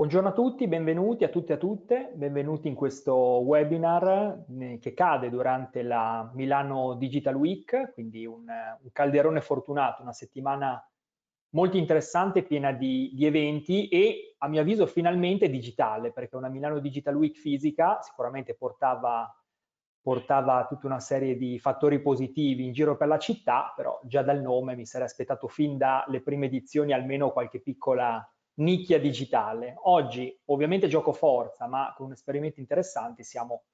Buongiorno a tutti, benvenuti a tutte e a tutte, benvenuti in questo webinar eh, che cade durante la Milano Digital Week, quindi un, eh, un calderone fortunato, una settimana molto interessante, piena di, di, eventi e a mio avviso finalmente digitale, perché una Milano Digital Week fisica sicuramente portava, portava tutta una serie di fattori positivi in giro per la città, però già dal nome mi sarei aspettato fin dalle prime edizioni almeno qualche piccola nicchia digitale. Oggi ovviamente gioco forza, ma con esperimenti interessanti siamo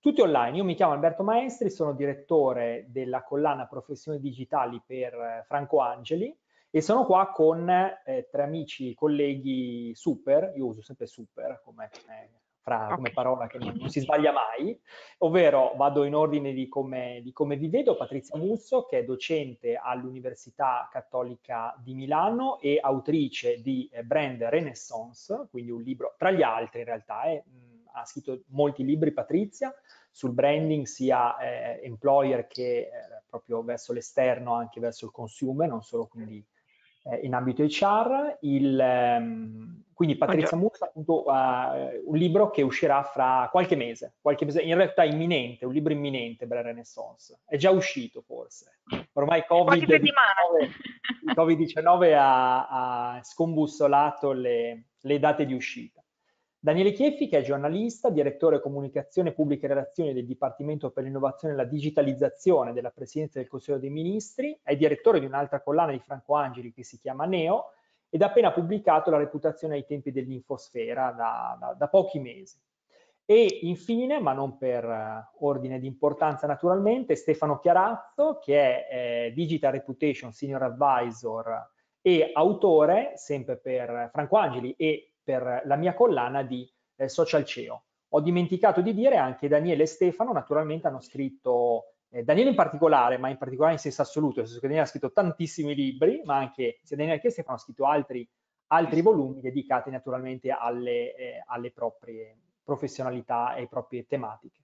tutti online. Io mi chiamo Alberto Maestri, sono direttore della collana Professioni Digitali per eh, Franco Angeli e sono qua con eh, tre amici, colleghi super, io uso sempre super come eh, fra, okay. come parola che non, non, si sbaglia mai, ovvero vado in ordine di come, di come vi vedo, Patrizia Musso che è docente all'Università Cattolica di Milano e autrice di eh, Brand Renaissance, quindi un libro, tra gli altri in realtà, eh, ha scritto molti libri Patrizia sul branding sia eh, employer che eh, proprio verso l'esterno, anche verso il consumer, non solo quindi eh, in ambito HR, il, ehm, quindi Patrizia Musa, appunto, uh, eh, un libro che uscirà fra qualche mese, qualche mese, in realtà imminente, un libro imminente per la Renaissance. È già uscito forse. Ormai Covid-19 COVID ha, ha scombussolato le, le date di uscita. Daniele Chieffi, che è giornalista, direttore comunicazione pubblica e relazioni del Dipartimento per l'innovazione e la digitalizzazione della Presidenza del Consiglio dei Ministri, è direttore di un'altra collana di Franco Angeli che si chiama Neo ed ha appena pubblicato La reputazione ai tempi dell'infosfera da, da, da pochi mesi. E infine, ma non per eh, ordine di importanza naturalmente, Stefano Chiarazzo, che è eh, Digital Reputation Senior Advisor e autore, sempre per Franco Angeli e per la mia collana di eh, Social CEO. Ho dimenticato di dire anche Daniele e Stefano, naturalmente hanno scritto, eh, Daniele in particolare, ma in particolare in senso assoluto, nel senso che Daniele ha scritto tantissimi libri, ma anche sia Daniele che Stefano hanno scritto altri, altri volumi dedicati naturalmente alle, eh, alle proprie professionalità e proprie tematiche.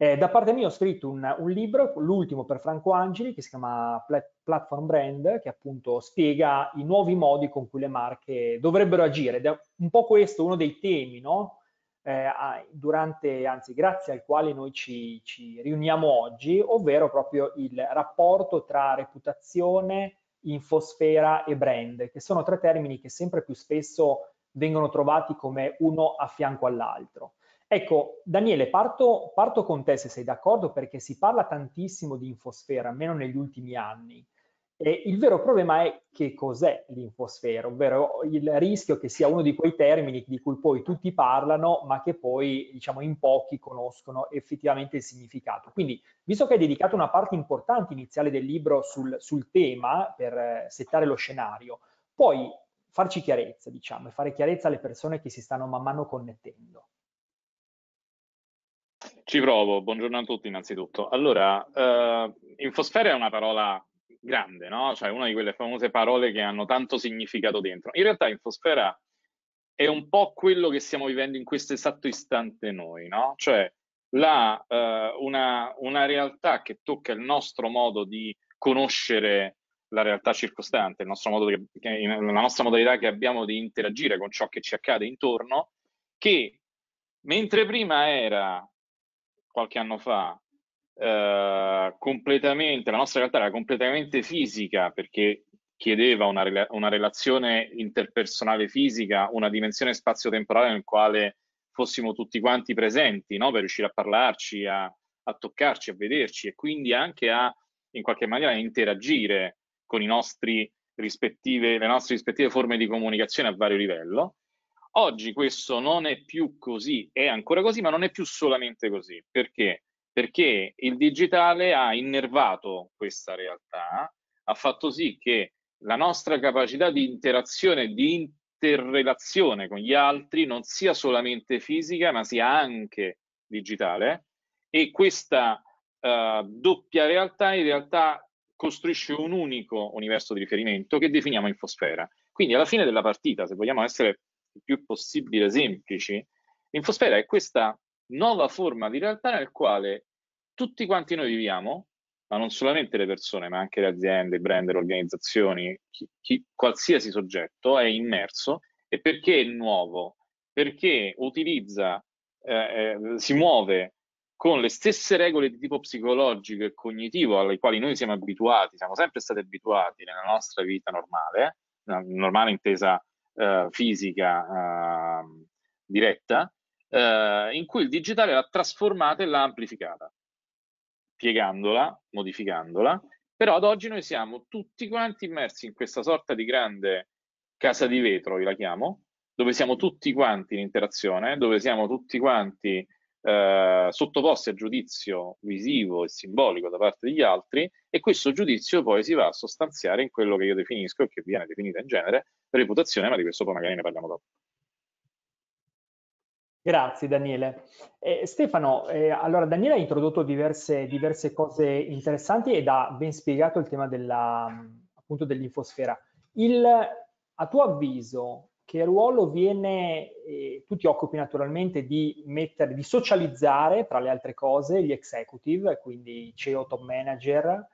Eh, da parte mia ho scritto un, un libro, l'ultimo per Franco Angeli, che si chiama Platform Brand, che appunto spiega i nuovi modi con cui le marche dovrebbero agire. Ed è un po' questo uno dei temi, no? Eh, durante, anzi grazie al quale noi ci, ci riuniamo oggi, ovvero proprio il rapporto tra reputazione, infosfera e brand, che sono tre termini che sempre più spesso vengono trovati come uno a fianco all'altro. Ecco, Daniele, parto, parto con te se sei d'accordo perché si parla tantissimo di infosfera, almeno negli ultimi anni. E il vero problema è che cos'è l'infosfera, ovvero il rischio che sia uno di quei termini di cui poi tutti parlano, ma che poi diciamo in pochi conoscono effettivamente il significato. Quindi, visto che hai dedicato una parte importante iniziale del libro sul, sul tema per eh, settare lo scenario, puoi farci chiarezza, diciamo, e fare chiarezza alle persone che si stanno man mano connettendo. Ci provo, buongiorno a tutti innanzitutto. Allora, eh, infosfera è una parola grande, no? Cioè una di quelle famose parole che hanno tanto significato dentro. In realtà infosfera è un po' quello che stiamo vivendo in questo esatto istante noi, no? Cioè la, eh, una, una, realtà che tocca il nostro modo di conoscere la realtà circostante, che, che, la nostra modalità che abbiamo di interagire con ciò che ci accade intorno, che mentre prima era qualche anno fa, eh, completamente, la nostra realtà era completamente fisica perché chiedeva una, una relazione interpersonale fisica, una dimensione spazio-temporale nel quale fossimo tutti quanti presenti no? per riuscire a parlarci, a, a toccarci, a vederci e quindi anche a in qualche maniera interagire con i nostri rispettive, le nostre rispettive forme di comunicazione a vario livello Oggi questo non è più così, è ancora così, ma non è più solamente così. Perché? Perché il digitale ha innervato questa realtà, ha fatto sì che la nostra capacità di interazione, di interrelazione con gli altri non sia solamente fisica, ma sia anche digitale e questa uh, doppia realtà in realtà costruisce un unico universo di riferimento che definiamo infosfera. Quindi alla fine della partita, se vogliamo essere il più possibile semplici, l'infosfera è questa nuova forma di realtà nel quale tutti quanti noi viviamo, ma non solamente le persone, ma anche le aziende, i brand, le organizzazioni, chi, chi, qualsiasi soggetto è immerso e perché è nuovo, perché utilizza, eh, eh si muove con le stesse regole di tipo psicologico e cognitivo alle quali noi siamo abituati, siamo sempre stati abituati nella nostra vita normale, eh, normale intesa eh, fisica eh, diretta, eh, in cui il digitale l'ha trasformata e l'ha amplificata, piegandola, modificandola, però ad oggi noi siamo tutti quanti immersi in questa sorta di grande casa di vetro, io la chiamo, dove siamo tutti quanti in interazione, dove siamo tutti quanti eh, sottoposti a giudizio visivo e simbolico da parte degli altri e questo giudizio poi si va a sostanziare in quello che io definisco e che viene definito in genere reputazione, ma di questo poi magari ne parliamo dopo. Grazie Daniele. Eh, Stefano, eh, allora Daniele ha introdotto diverse, diverse, cose interessanti ed ha ben spiegato il tema dell'infosfera. Dell a tuo avviso, che ruolo viene, eh, tu ti occupi naturalmente di, mettere, di socializzare, tra le altre cose, gli executive, quindi CEO, top manager,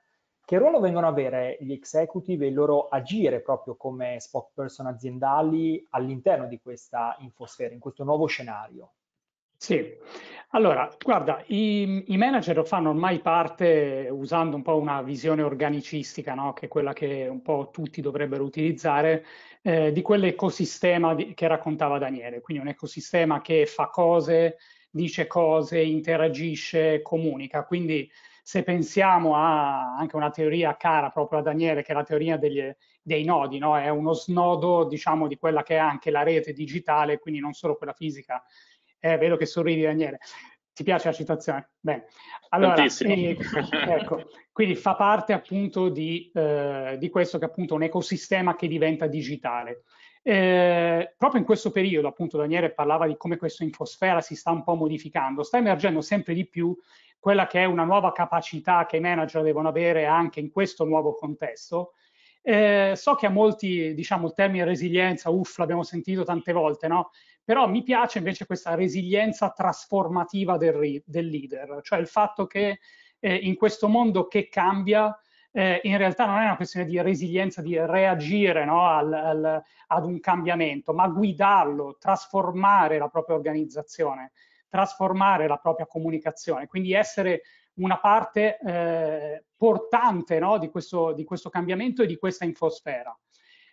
che ruolo vengono a avere gli executive e il loro agire proprio come spokesperson aziendali all'interno di questa infosfera, in questo nuovo scenario? Sì, allora, guarda, i, i, manager fanno ormai parte usando un po' una visione organicistica, no? che è quella che un po' tutti dovrebbero utilizzare, eh, di quell'ecosistema di, che raccontava Daniele, quindi un ecosistema che fa cose, dice cose, interagisce, comunica. Quindi se pensiamo a anche una teoria cara proprio a Daniele, che è la teoria degli, dei nodi, no? è uno snodo diciamo, di quella che è anche la rete digitale, quindi non solo quella fisica. Eh, vedo che sorridi Daniele. Ti piace la citazione? Bene. Allora, eh, ecco, quindi fa parte appunto di, eh, di questo che è appunto un ecosistema che diventa digitale. Eh, proprio in questo periodo, appunto, Daniele parlava di come questa infosfera si sta un po' modificando, sta emergendo sempre di più quella che è una nuova capacità che i manager devono avere anche in questo nuovo contesto. Eh, so che a molti, diciamo, il termine resilienza, uff, l'abbiamo sentito tante volte, no? Però mi piace invece questa resilienza trasformativa del, del leader, cioè il fatto che eh, in questo mondo che cambia, eh, in realtà non è una questione di resilienza, di reagire no, al, al, ad un cambiamento, ma guidarlo, trasformare la propria organizzazione trasformare la propria comunicazione, quindi essere una parte eh, portante no, di, questo, di, questo, cambiamento e di questa infosfera.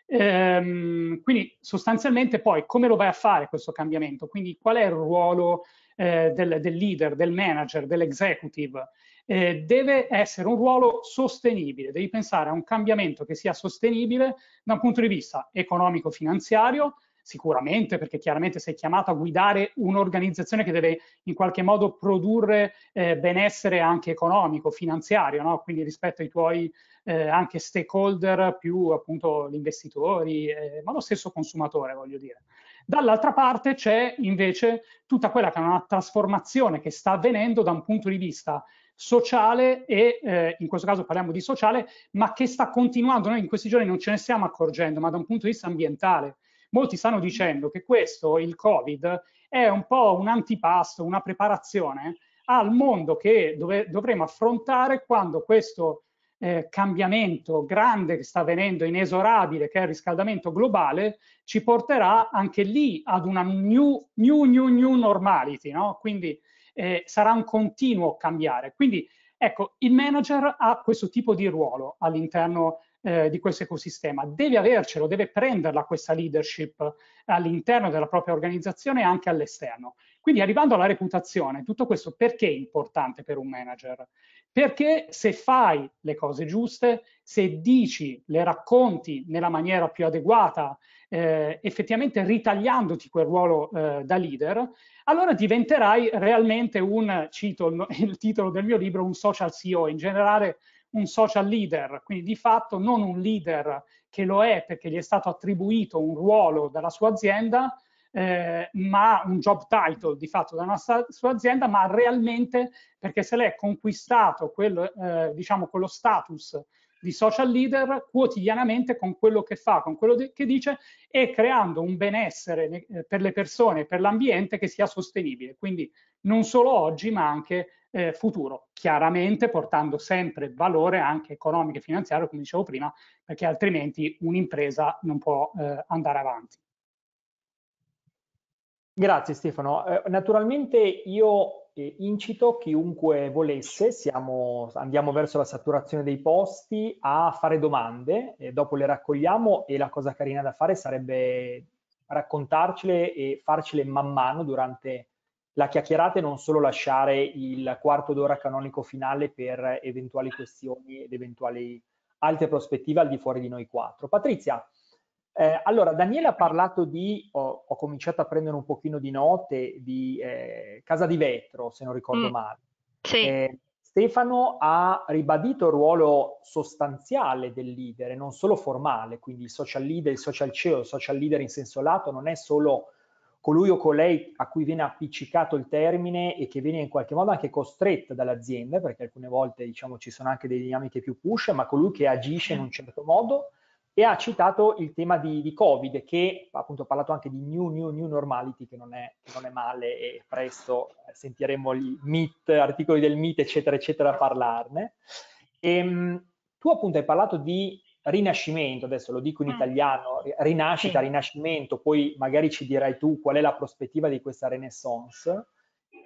Ehm, quindi sostanzialmente poi come lo vai a fare questo cambiamento? Quindi qual è il ruolo eh, del, del, leader, del manager, dell'executive? Eh, deve essere un ruolo sostenibile, devi pensare a un cambiamento che sia sostenibile da un punto di vista economico-finanziario, Sicuramente, perché chiaramente sei chiamato a guidare un'organizzazione che deve in qualche modo produrre eh, benessere anche economico, finanziario, no? quindi rispetto ai tuoi eh, anche stakeholder più appunto gli investitori, eh, ma lo stesso consumatore, voglio dire. Dall'altra parte c'è invece tutta quella che è una trasformazione che sta avvenendo da un punto di vista sociale e eh, in questo caso parliamo di sociale, ma che sta continuando, noi in questi giorni non ce ne stiamo accorgendo, ma da un punto di vista ambientale molti stanno dicendo che questo, il Covid, è un po' un antipasto, una preparazione al mondo che dove, dovremo affrontare quando questo eh, cambiamento grande che sta avvenendo, inesorabile, che è il riscaldamento globale, ci porterà anche lì ad una new, new, new, new normality, no? Quindi eh, sarà un continuo cambiare. Quindi Ecco, il manager ha questo tipo di ruolo all'interno eh, di questo ecosistema, deve avercelo, deve prenderla questa leadership all'interno della propria organizzazione e anche all'esterno. Quindi arrivando alla reputazione, tutto questo perché è importante per un manager? Perché se fai le cose giuste, se dici, le racconti nella maniera più adeguata, eh, effettivamente ritagliandoti quel ruolo eh, da leader, allora diventerai realmente un, cito il, il titolo del mio libro, un social CEO, in generale un social leader, quindi di fatto non un leader che lo è perché gli è stato attribuito un ruolo dalla sua azienda, eh, ma un job title di fatto dalla una sua azienda, ma realmente perché se l'è conquistato quel, eh, diciamo, quello status di social leader quotidianamente con quello che fa, con quello che dice e creando un benessere eh, per le persone, per l'ambiente che sia sostenibile. Quindi non solo oggi ma anche eh, futuro, chiaramente portando sempre valore anche economico e finanziario, come dicevo prima, perché altrimenti un'impresa non può eh, andare avanti. Grazie Stefano. Eh, naturalmente io incito chiunque volesse, siamo, andiamo verso la saturazione dei posti, a fare domande, dopo le raccogliamo e la cosa carina da fare sarebbe raccontarcele e farcele man mano durante la chiacchierata e non solo lasciare il quarto d'ora canonico finale per eventuali questioni ed eventuali altre prospettive al di fuori di noi quattro. Patrizia, eh, allora, Daniele ha parlato di, ho, ho, cominciato a prendere un pochino di note, di eh, Casa di Vetro, se non ricordo mm. male. Sì. Eh, Stefano ha ribadito il ruolo sostanziale del leader, non solo formale, quindi il social leader, il social CEO, il social leader in senso lato non è solo colui o colei a cui viene appiccicato il termine e che viene in qualche modo anche costretta dall'azienda, perché alcune volte diciamo, ci sono anche delle dinamiche più push, ma colui che agisce in un certo modo e ha citato il tema di, di, Covid, che appunto ha parlato anche di new, new, new normality, che non è, che non è male e presto eh, sentiremo gli MIT, articoli del MIT, eccetera, eccetera, a parlarne. E, ehm, tu appunto hai parlato di rinascimento, adesso lo dico in mm. italiano, rinascita, sì. rinascimento, poi magari ci dirai tu qual è la prospettiva di questa renaissance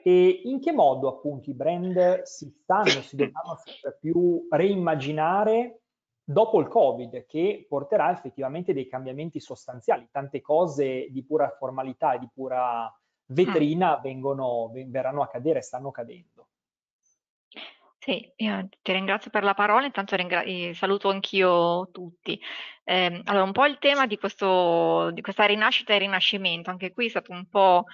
e in che modo appunto i brand si stanno, si dovranno sempre più reimmaginare dopo il Covid che porterà effettivamente dei cambiamenti sostanziali, tante cose di pura formalità e di pura vetrina mm. vengono, verranno a cadere e stanno cadendo. Sì, ti ringrazio per la parola, intanto ringra- eh, saluto anch'io tutti. Eh, allora, un po' il tema di, questo, di questa rinascita e rinascimento, anche qui è stato un po'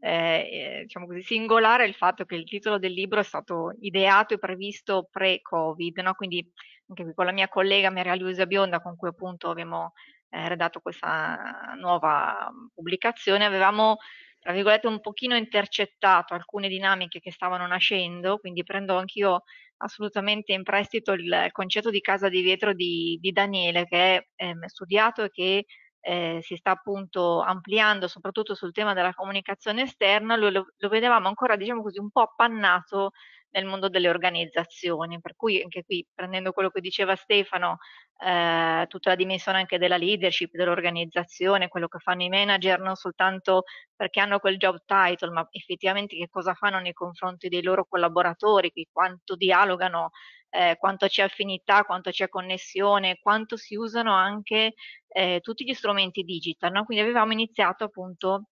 eh, eh diciamo così, singolare il fatto che il titolo del libro è stato ideato e previsto pre-Covid, no? quindi anche qui con la mia collega Maria Luisa Bionda con cui appunto abbiamo eh, redatto questa nuova mm, pubblicazione, avevamo tra virgolette un pochino intercettato alcune dinamiche che stavano nascendo, quindi prendo anch'io assolutamente in prestito il concetto di casa di vetro di, di Daniele che è ehm, studiato e che eh, si sta appunto ampliando soprattutto sul tema della comunicazione esterna, lo, lo, lo vedevamo ancora diciamo così un po' appannato nel mondo delle organizzazioni, per cui anche qui prendendo quello che diceva Stefano, eh, tutta la dimensione anche della leadership, dell'organizzazione, quello che fanno i manager, non soltanto perché hanno quel job title, ma effettivamente che cosa fanno nei confronti dei loro collaboratori, quanto dialogano, eh, quanto c'è affinità, quanto c'è connessione, quanto si usano anche eh, tutti gli strumenti digital. No? Quindi avevamo iniziato appunto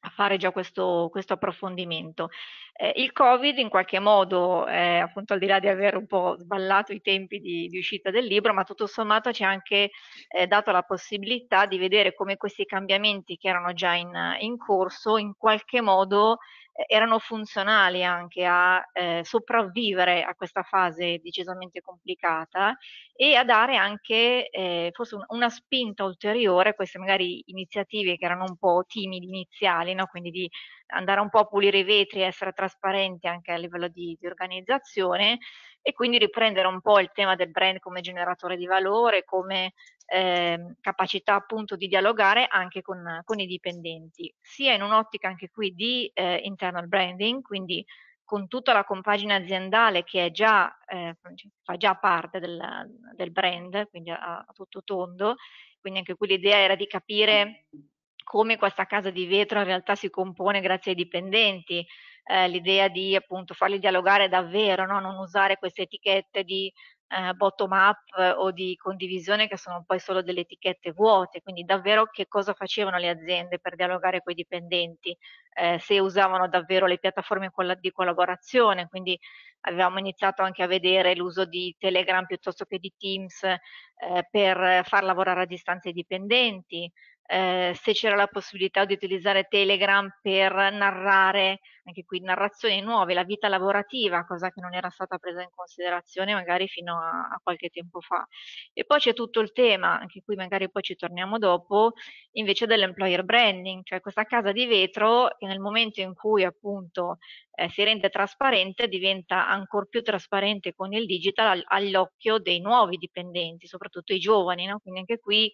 a fare già questo, questo approfondimento. Eh, il Covid in qualche modo, eh, appunto al di là di aver un po' sballato i tempi di, di uscita del libro, ma tutto sommato ci ha anche eh, dato la possibilità di vedere come questi cambiamenti che erano già in, in corso in qualche modo erano funzionali anche a eh, sopravvivere a questa fase decisamente complicata e a dare anche eh, forse un, una spinta ulteriore a queste magari iniziative che erano un po' timidi iniziali, no? quindi di andare un po' a pulire i vetri, essere trasparenti anche a livello di, di organizzazione e quindi riprendere un po' il tema del brand come generatore di valore, come eh, capacità appunto di dialogare anche con, con i dipendenti, sia in un'ottica anche qui di eh, internal branding, quindi con tutta la compagine aziendale che già, eh, fa già parte del, del brand, quindi a, a tutto tondo, quindi anche qui l'idea era di capire come questa casa di vetro in realtà si compone grazie ai dipendenti, eh, l'idea di appunto farli dialogare davvero, no? non usare queste etichette di eh, bottom up eh, o di condivisione che sono poi solo delle etichette vuote, quindi davvero che cosa facevano le aziende per dialogare con i dipendenti, eh, se usavano davvero le piattaforme di collaborazione, quindi avevamo iniziato anche a vedere l'uso di Telegram piuttosto che di Teams eh, per far lavorare a distanza i dipendenti, eh, se c'era la possibilità di utilizzare Telegram per narrare, anche qui, narrazioni nuove, la vita lavorativa, cosa che non era stata presa in considerazione magari fino a, a qualche tempo fa. E poi c'è tutto il tema, anche qui magari poi ci torniamo dopo, invece dell'employer branding, cioè questa casa di vetro che nel momento in cui appunto eh, si rende trasparente diventa ancora più trasparente con il digital all- all'occhio dei nuovi dipendenti, soprattutto i giovani, no? quindi anche qui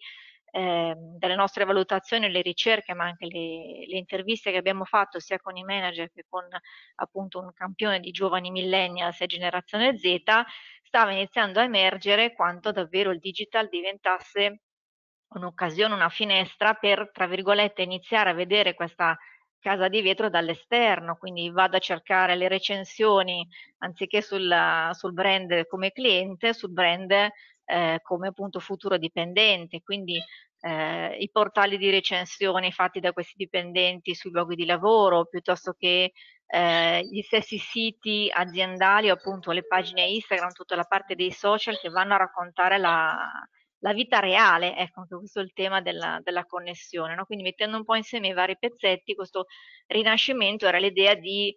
eh, dalle nostre valutazioni, le ricerche, ma anche le, le, interviste che abbiamo fatto sia con i manager che con appunto un campione di giovani millennials e generazione Z, stava iniziando a emergere quanto davvero il digital diventasse un'occasione, una finestra per, tra virgolette, iniziare a vedere questa casa di vetro dall'esterno, quindi vado a cercare le recensioni anziché sul, sul brand come cliente, sul brand eh, come appunto futuro dipendente, quindi eh, i portali di recensione fatti da questi dipendenti sui luoghi di lavoro, piuttosto che eh, gli stessi siti aziendali appunto le pagine Instagram, tutta la parte dei social che vanno a raccontare la, la vita reale, ecco, anche questo è il tema della, della connessione, no? quindi mettendo un po' insieme i vari pezzetti, questo rinascimento era l'idea di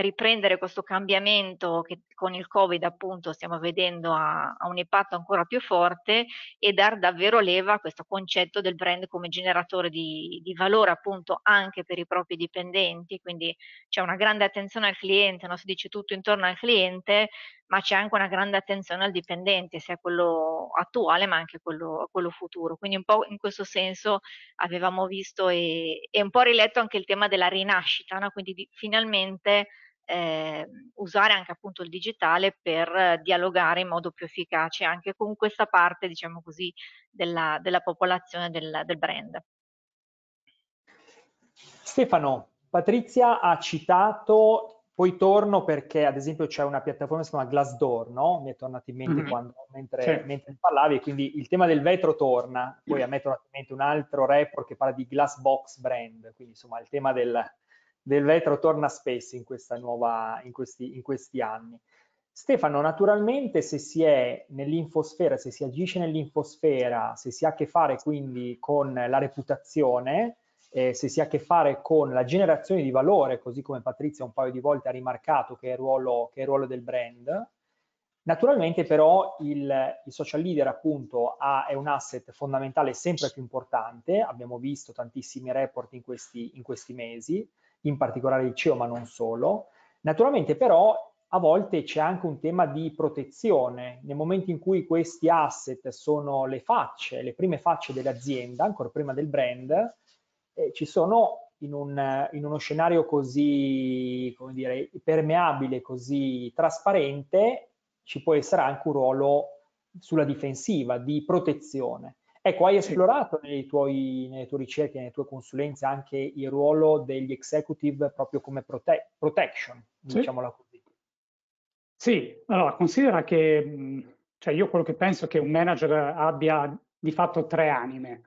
riprendere questo cambiamento che con il Covid appunto stiamo vedendo a, ha un impatto ancora più forte e dar davvero leva a questo concetto del brand come generatore di, di valore appunto anche per i propri dipendenti, quindi c'è una grande attenzione al cliente, no? si dice tutto intorno al cliente, ma c'è anche una grande attenzione al dipendente, sia quello attuale ma anche quello, quello futuro. Quindi un po' in questo senso avevamo visto e, e un po' riletto anche il tema della rinascita, no? quindi di, finalmente eh, usare anche appunto il digitale per dialogare in modo più efficace anche con questa parte, diciamo così, della, della popolazione del, del brand. Stefano, Patrizia ha citato poi torno perché ad esempio c'è una piattaforma che si chiama Glassdoor, no? Mi è tornato in mente mm-hmm. quando, mentre, sì. mentre, parlavi, quindi il tema del vetro torna, poi a me è tornato in mente un altro report che parla di Glassbox Brand, quindi insomma il tema del, del vetro torna spesso in, nuova, in, questi, in questi anni. Stefano, naturalmente se si è nell'infosfera, se si agisce nell'infosfera, se si ha a che fare quindi con la reputazione, eh, se si ha a che fare con la generazione di valore, così come Patrizia un paio di volte ha rimarcato che è il ruolo, è il ruolo del brand. Naturalmente però il, il social leader appunto ha, è un asset fondamentale sempre più importante, abbiamo visto tantissimi report in questi, in questi mesi, in particolare il CEO ma non solo. Naturalmente però a volte c'è anche un tema di protezione. Nel momento in cui questi asset sono le facce, le prime facce dell'azienda, ancora prima del brand, eh, ci sono in, un, in, uno scenario così, come dire, permeabile, così trasparente, ci può essere anche un ruolo sulla difensiva, di protezione. Ecco, hai esplorato nei tuoi, nelle tue ricerche, nelle tue consulenze anche il ruolo degli executive proprio come prote protection, sì. diciamola così. Sì, allora considera che cioè io quello che penso è che un manager abbia di fatto tre anime.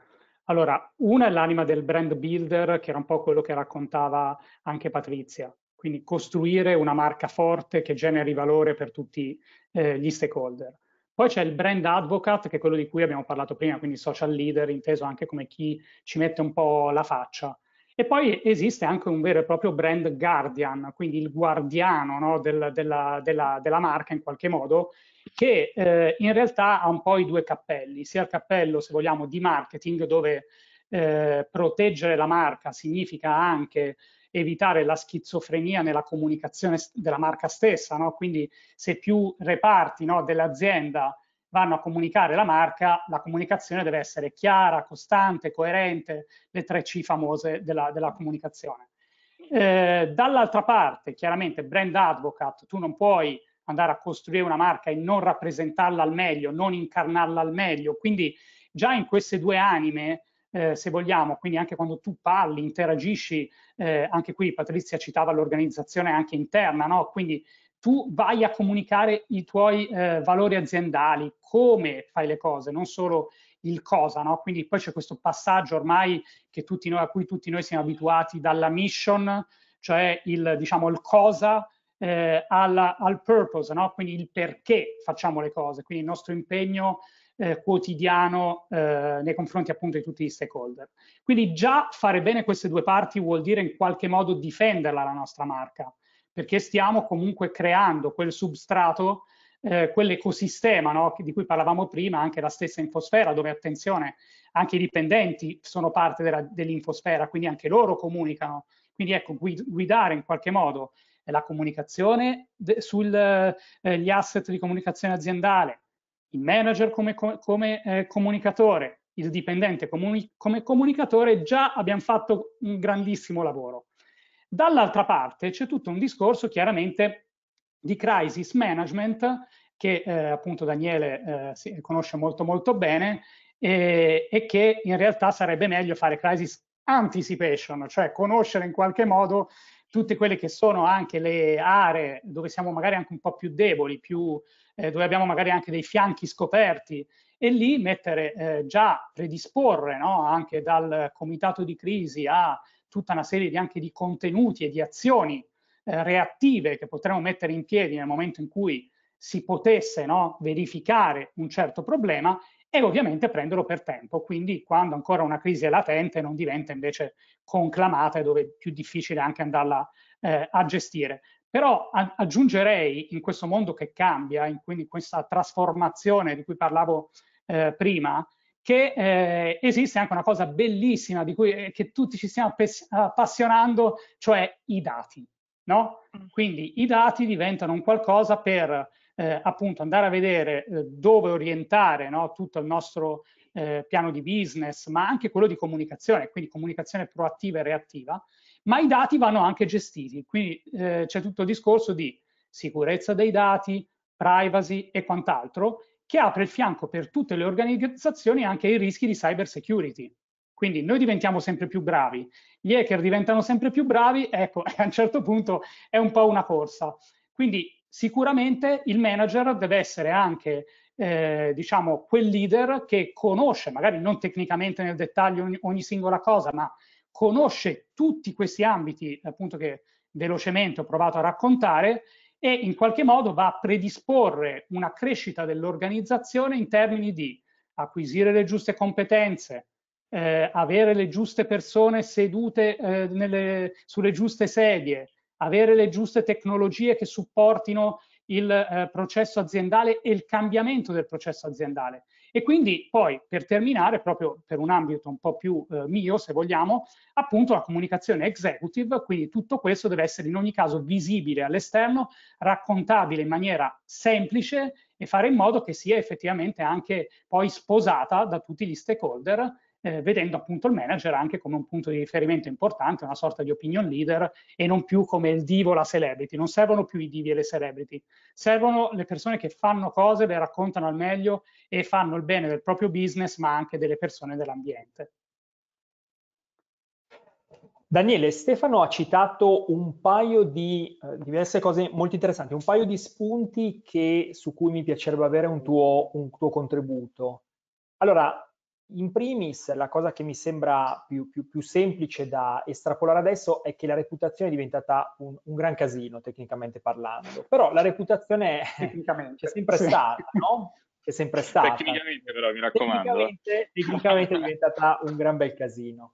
Allora, una è l'anima del brand builder, che era un po' quello che raccontava anche Patrizia, quindi costruire una marca forte che generi valore per tutti eh, gli stakeholder. Poi c'è il brand advocate, che è quello di cui abbiamo parlato prima, quindi social leader, inteso anche come chi ci mette un po' la faccia. E poi esiste anche un vero e proprio brand guardian, quindi il guardiano no, del, della, della, della marca in qualche modo, che eh, in realtà ha un po' i due cappelli, sia il cappello, se vogliamo, di marketing, dove eh, proteggere la marca significa anche evitare la schizofrenia nella comunicazione della marca stessa, no? quindi se più reparti no, dell'azienda vanno a comunicare la marca, la comunicazione deve essere chiara, costante, coerente, le tre C famose della, della comunicazione. Eh, dall'altra parte, chiaramente, brand advocate, tu non puoi andare a costruire una marca e non rappresentarla al meglio, non incarnarla al meglio. Quindi già in queste due anime, eh, se vogliamo, quindi anche quando tu parli, interagisci, eh, anche qui Patrizia citava l'organizzazione anche interna, no? Quindi tu vai a comunicare i tuoi eh, valori aziendali, come fai le cose, non solo il cosa, no? Quindi poi c'è questo passaggio ormai noi, a cui tutti noi siamo abituati dalla mission, cioè il, diciamo, il cosa eh, alla, al purpose, no? quindi il perché facciamo le cose, quindi il nostro impegno eh, quotidiano eh, nei confronti appunto di tutti gli stakeholder. Quindi già fare bene queste due parti vuol dire in qualche modo difenderla la nostra marca, perché stiamo comunque creando quel substrato, eh, quell'ecosistema no? di cui parlavamo prima, anche la stessa infosfera, dove attenzione, anche i dipendenti sono parte della, dell'infosfera, quindi anche loro comunicano. Quindi ecco, guidare in qualche modo la comunicazione sugli eh, asset di comunicazione aziendale, il manager come, come eh, comunicatore, il dipendente comuni come comunicatore, già abbiamo fatto un grandissimo lavoro. Dall'altra parte c'è tutto un discorso chiaramente di crisis management che eh, appunto Daniele eh, conosce molto molto bene e, e, che in realtà sarebbe meglio fare crisis anticipation, cioè conoscere in qualche modo tutte quelle che sono anche le aree dove siamo magari anche un po' più deboli, più, eh, dove abbiamo magari anche dei fianchi scoperti e lì mettere eh, già predisporre no? anche dal comitato di crisi a tutta una serie di, anche di contenuti e di azioni eh, reattive che potremmo mettere in piedi nel momento in cui si potesse no? verificare un certo problema e ovviamente prenderlo per tempo, quindi quando ancora una crisi è latente non diventa invece conclamata e dove è più difficile anche andarla eh, a gestire. Però a- aggiungerei in questo mondo che cambia, in, quindi questa trasformazione di cui parlavo eh, prima, che eh, esiste anche una cosa bellissima di cui eh, che tutti ci stiamo pes- appassionando, cioè i dati. No? Mm. Quindi i dati diventano un qualcosa per eh, appunto andare a vedere eh, dove orientare no, tutto il nostro eh, piano di business, ma anche quello di comunicazione, quindi comunicazione proattiva e reattiva, ma i dati vanno anche gestiti, quindi eh, c'è tutto il discorso di sicurezza dei dati, privacy e quant'altro, che apre il fianco per tutte le organizzazioni anche ai rischi di cyber security. Quindi noi diventiamo sempre più bravi, gli hacker diventano sempre più bravi, ecco, a un certo punto è un po' una corsa. Quindi Sicuramente il manager deve essere anche eh, diciamo, quel leader che conosce, magari non tecnicamente nel dettaglio ogni, ogni singola cosa, ma conosce tutti questi ambiti appunto che velocemente ho provato a raccontare e in qualche modo va a predisporre una crescita dell'organizzazione in termini di acquisire le giuste competenze, eh, avere le giuste persone sedute eh, nelle, sulle giuste sedie, avere le giuste tecnologie che supportino il eh, processo aziendale e il cambiamento del processo aziendale. E quindi poi, per terminare, proprio per un ambito un po' più eh, mio, se vogliamo, appunto la comunicazione executive, quindi tutto questo deve essere in ogni caso visibile all'esterno, raccontabile in maniera semplice e fare in modo che sia effettivamente anche poi sposata da tutti gli stakeholder eh, vedendo appunto il manager anche come un punto di riferimento importante, una sorta di opinion leader e non più come il divo la celebrity. Non servono più i divi e le celebrity, servono le persone che fanno cose, le raccontano al meglio e fanno il bene del proprio business, ma anche delle persone dell'ambiente. Daniele, Stefano ha citato un paio di eh, diverse cose molto interessanti, un paio di spunti che, su cui mi piacerebbe avere un tuo, un tuo contributo. Allora, in primis, la cosa che mi sembra più, più, più, semplice da estrapolare adesso è che la reputazione è diventata un, un gran casino, tecnicamente parlando. Però la reputazione c'è sempre sì. stata, no? C'è sempre stata. Tecnicamente però, mi raccomando. Tecnicamente, tecnicamente è diventata un gran bel casino.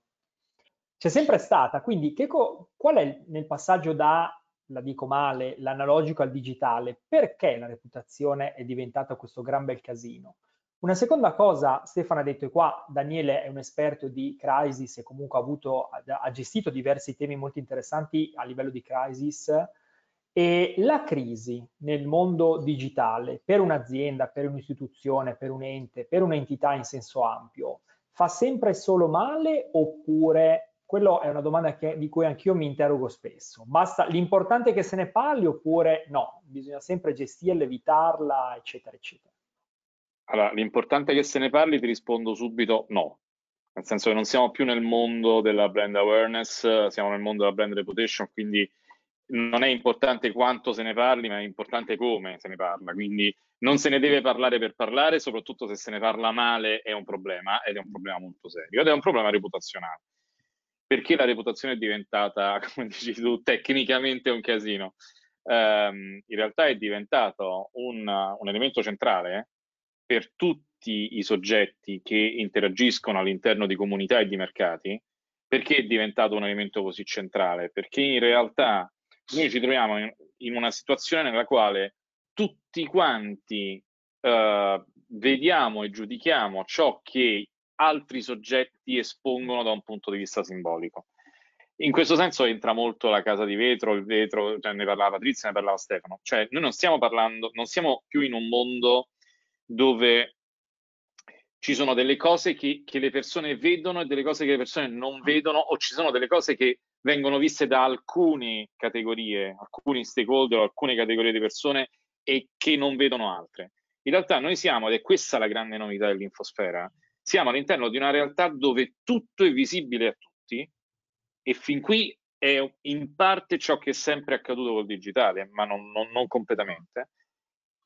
C'è sempre stata, quindi che qual è nel passaggio da la dico male, l'analogico al digitale, perché la reputazione è diventata questo gran bel casino? Una seconda cosa, Stefano ha detto, e qua Daniele è un esperto di crisis e comunque ha, avuto, ha gestito diversi temi molto interessanti a livello di crisis, e la crisi nel mondo digitale per un'azienda, per un'istituzione, per un ente, per un'entità in senso ampio, fa sempre solo male oppure, quello è una domanda che, di cui anch'io mi interrogo spesso, basta, l'importante è che se ne parli oppure no, bisogna sempre gestirla, evitarla, eccetera, eccetera. Allora, l'importante è che se ne parli, ti rispondo subito no. Nel senso che non siamo più nel mondo della brand awareness, siamo nel mondo della brand reputation, quindi non è importante quanto se ne parli, ma è importante come se ne parla. Quindi non se ne deve parlare per parlare, soprattutto se se ne parla male è un problema, ed è un problema molto serio, ed è un problema reputazionale. Perché la reputazione è diventata, come dici tu, tecnicamente un casino? Um, in realtà è diventato un, un elemento centrale per tutti i soggetti che interagiscono all'interno di comunità e di mercati, perché è diventato un elemento così centrale? Perché in realtà noi ci troviamo in, in una situazione nella quale tutti quanti eh, vediamo e giudichiamo ciò che altri soggetti espongono da un punto di vista simbolico. In questo senso entra molto la casa di vetro, il vetro, cioè ne parlava Patrizia, ne parlava Stefano, cioè noi non stiamo parlando, non siamo più in un mondo dove ci sono delle cose che, che, le persone vedono e delle cose che le persone non vedono o ci sono delle cose che vengono viste da alcune categorie, alcuni stakeholder, alcune categorie di persone e che non vedono altre. In realtà noi siamo, ed è questa la grande novità dell'infosfera, siamo all'interno di una realtà dove tutto è visibile a tutti e fin qui è in parte ciò che è sempre accaduto col digitale, ma non, non, non completamente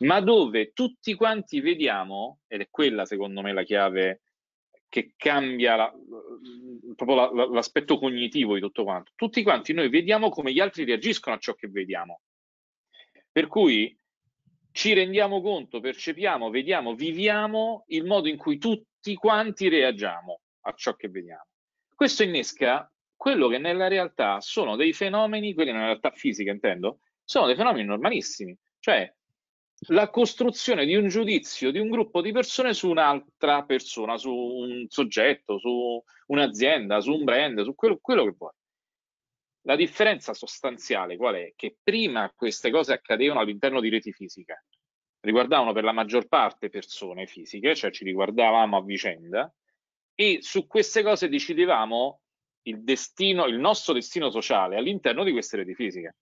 ma dove tutti quanti vediamo, ed è quella secondo me la chiave che cambia la, proprio la, la, l'aspetto cognitivo di tutto quanto, tutti quanti noi vediamo come gli altri reagiscono a ciò che vediamo. Per cui ci rendiamo conto, percepiamo, vediamo, viviamo il modo in cui tutti quanti reagiamo a ciò che vediamo. Questo innesca quello che nella realtà sono dei fenomeni, quelli nella realtà fisica intendo, sono dei fenomeni normalissimi, cioè la costruzione di un giudizio di un gruppo di persone su un'altra persona, su un soggetto, su un'azienda, su un brand, su quello, quello che vuoi. La differenza sostanziale qual è? Che prima queste cose accadevano all'interno di reti fisiche, riguardavano per la maggior parte persone fisiche, cioè ci riguardavamo a vicenda, e su queste cose decidevamo il destino, il nostro destino sociale all'interno di queste reti fisiche.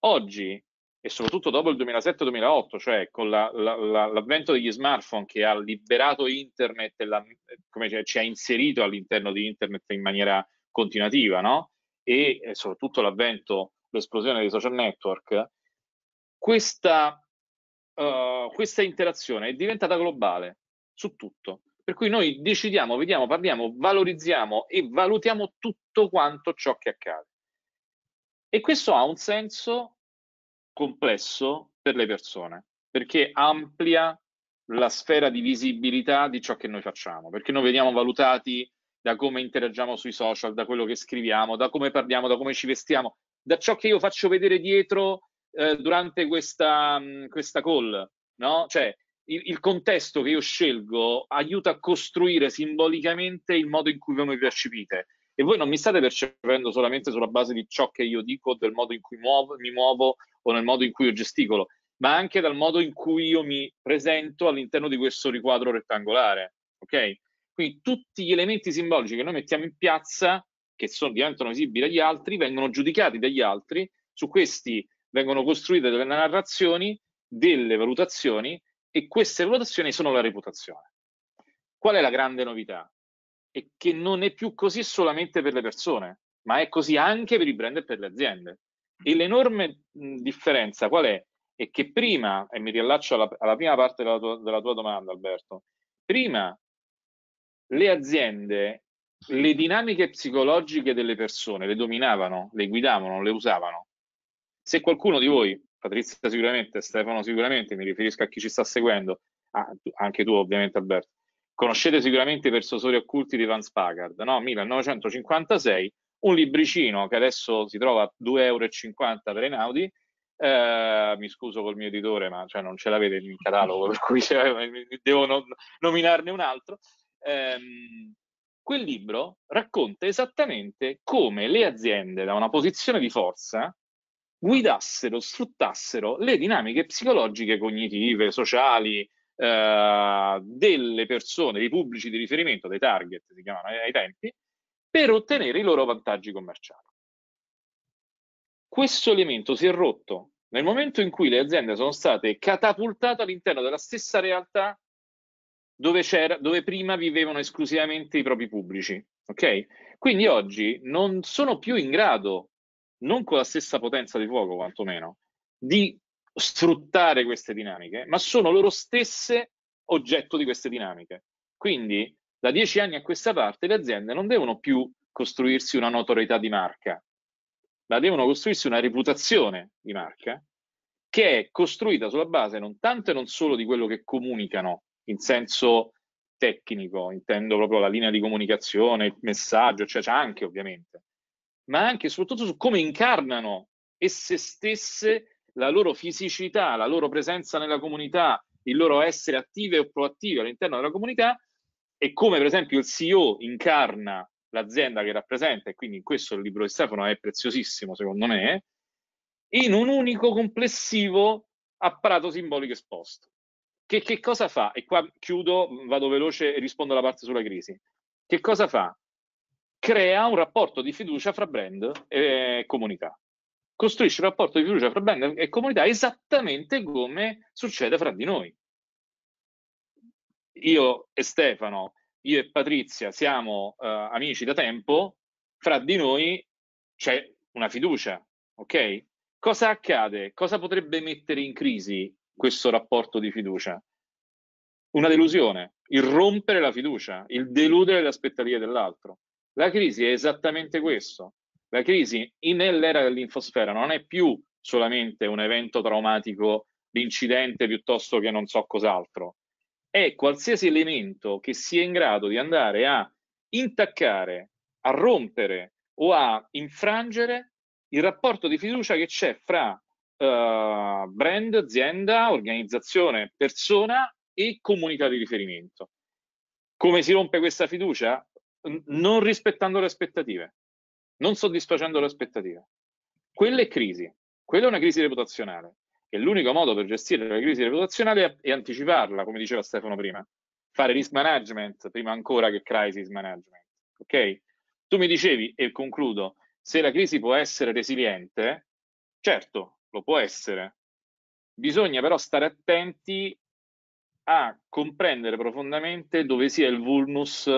Oggi e soprattutto dopo il 2007-2008, cioè con la, la, la, l'avvento degli smartphone che ha liberato internet e ci ha inserito all'interno di internet in maniera continuativa, no? E, e soprattutto l'avvento, l'esplosione dei social network, questa, uh, questa interazione è diventata globale su tutto. Per cui noi decidiamo, vediamo, parliamo, valorizziamo e valutiamo tutto quanto ciò che accade. E questo ha un senso complesso per le persone, perché amplia la sfera di visibilità di ciò che noi facciamo, perché noi veniamo valutati da come interagiamo sui social, da quello che scriviamo, da come parliamo, da come ci vestiamo, da ciò che io faccio vedere dietro eh, durante questa, questa call, no? Cioè, il, il, contesto che io scelgo aiuta a costruire simbolicamente il modo in cui voi mi percepite. E voi non mi state percependo solamente sulla base di ciò che io dico, del modo in cui muovo, mi muovo o nel modo in cui io gesticolo, ma anche dal modo in cui io mi presento all'interno di questo riquadro rettangolare. Okay? Quindi tutti gli elementi simbolici che noi mettiamo in piazza, che sono, diventano visibili agli altri, vengono giudicati dagli altri, su questi vengono costruite delle narrazioni, delle valutazioni e queste valutazioni sono la reputazione. Qual è la grande novità? È che non è più così solamente per le persone, ma è così anche per i brand e per le aziende. E l'enorme differenza qual è? È che prima, e mi riallaccio alla, alla prima parte della tua, della tua domanda Alberto, prima le aziende le dinamiche psicologiche delle persone le dominavano, le guidavano, le usavano. Se qualcuno di voi, Patrizia sicuramente, Stefano sicuramente, mi riferisco a chi ci sta seguendo, anche tu ovviamente Alberto, conoscete sicuramente i persuasori occulti di Vance Packard, no? 1956 un libricino che adesso si trova a 2,50 euro per Einaudi. Eh, mi scuso col mio editore, ma cioè, non ce l'avete in catalogo, per cui eh, devo no, nominarne un altro. Eh, quel libro racconta esattamente come le aziende, da una posizione di forza, guidassero, sfruttassero le dinamiche psicologiche, cognitive, sociali eh, delle persone, dei pubblici di riferimento, dei target, si chiamano ai tempi, per ottenere i loro vantaggi commerciali. Questo elemento si è rotto nel momento in cui le aziende sono state catapultate all'interno della stessa realtà dove, dove prima vivevano esclusivamente i propri pubblici. Okay? Quindi oggi non sono più in grado, non con la stessa potenza di fuoco quantomeno, di sfruttare queste dinamiche, ma sono loro stesse oggetto di queste dinamiche. Quindi da dieci anni a questa parte le aziende non devono più costruirsi una notorietà di marca, ma devono costruirsi una reputazione di marca che è costruita sulla base non tanto e non solo di quello che comunicano in senso tecnico, intendo proprio la linea di comunicazione, il messaggio, cioè c'è anche ovviamente, ma anche e soprattutto su come incarnano esse stesse la loro fisicità, la loro presenza nella comunità, il loro essere attive o proattive all'interno della comunità e come per esempio il CEO incarna l'azienda che rappresenta, e quindi in questo il libro di Stefano è preziosissimo secondo me, in un unico complessivo apparato simbolico esposto. Che, che cosa fa? E qua chiudo, vado veloce e rispondo alla parte sulla crisi. Che cosa fa? Crea un rapporto di fiducia fra brand e comunità. Costruisce un rapporto di fiducia fra brand e comunità esattamente come succede fra di noi io e Stefano, io e Patrizia siamo eh, amici da tempo, fra di noi c'è una fiducia, ok? Cosa accade? Cosa potrebbe mettere in crisi questo rapporto di fiducia? Una delusione, il rompere la fiducia, il deludere le aspettative dell'altro. La crisi è esattamente questo. La crisi nell'era dell'infosfera non è più solamente un evento traumatico, l'incidente piuttosto che non so cos'altro è qualsiasi elemento che sia in grado di andare a intaccare, a rompere o a infrangere il rapporto di fiducia che c'è fra uh, brand, azienda, organizzazione, persona e comunità di riferimento. Come si rompe questa fiducia? Non rispettando le aspettative, non soddisfacendo le aspettative. Quella è crisi, quella è una crisi reputazionale che l'unico modo per gestire la crisi reputazionale è anticiparla, come diceva Stefano prima, fare risk management prima ancora che crisis management. Ok? Tu mi dicevi, e concludo, se la crisi può essere resiliente, certo, lo può essere. Bisogna però stare attenti a comprendere profondamente dove sia il vulnus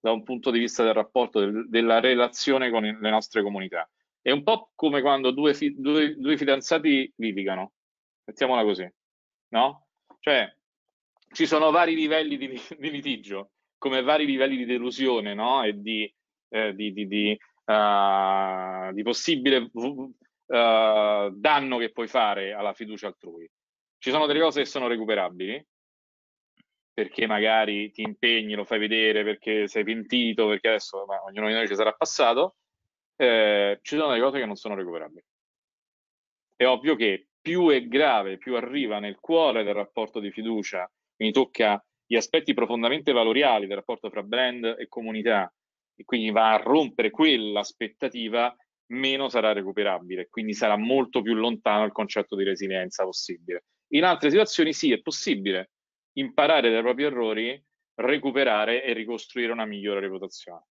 da un punto di vista del rapporto, del, della relazione con le nostre comunità. È un po' come quando due, fi, due, due fidanzati litigano mettiamola così, no? Cioè, ci sono vari livelli di, di litigio, come vari livelli di delusione, no? E di, eh, di, di uh, possibile uh, danno che puoi fare alla fiducia altrui. Ci sono delle cose che sono recuperabili, perché magari ti impegni, lo fai vedere, perché sei pentito, perché adesso ma, ognuno di noi ci sarà passato, eh, ci sono delle cose che non sono recuperabili. È ovvio che più è grave, più arriva nel cuore del rapporto di fiducia, quindi tocca gli aspetti profondamente valoriali del rapporto fra brand e comunità e quindi va a rompere quell'aspettativa, meno sarà recuperabile, quindi sarà molto più lontano il concetto di resilienza possibile. In altre situazioni sì, è possibile imparare dai propri errori, recuperare e ricostruire una migliore reputazione.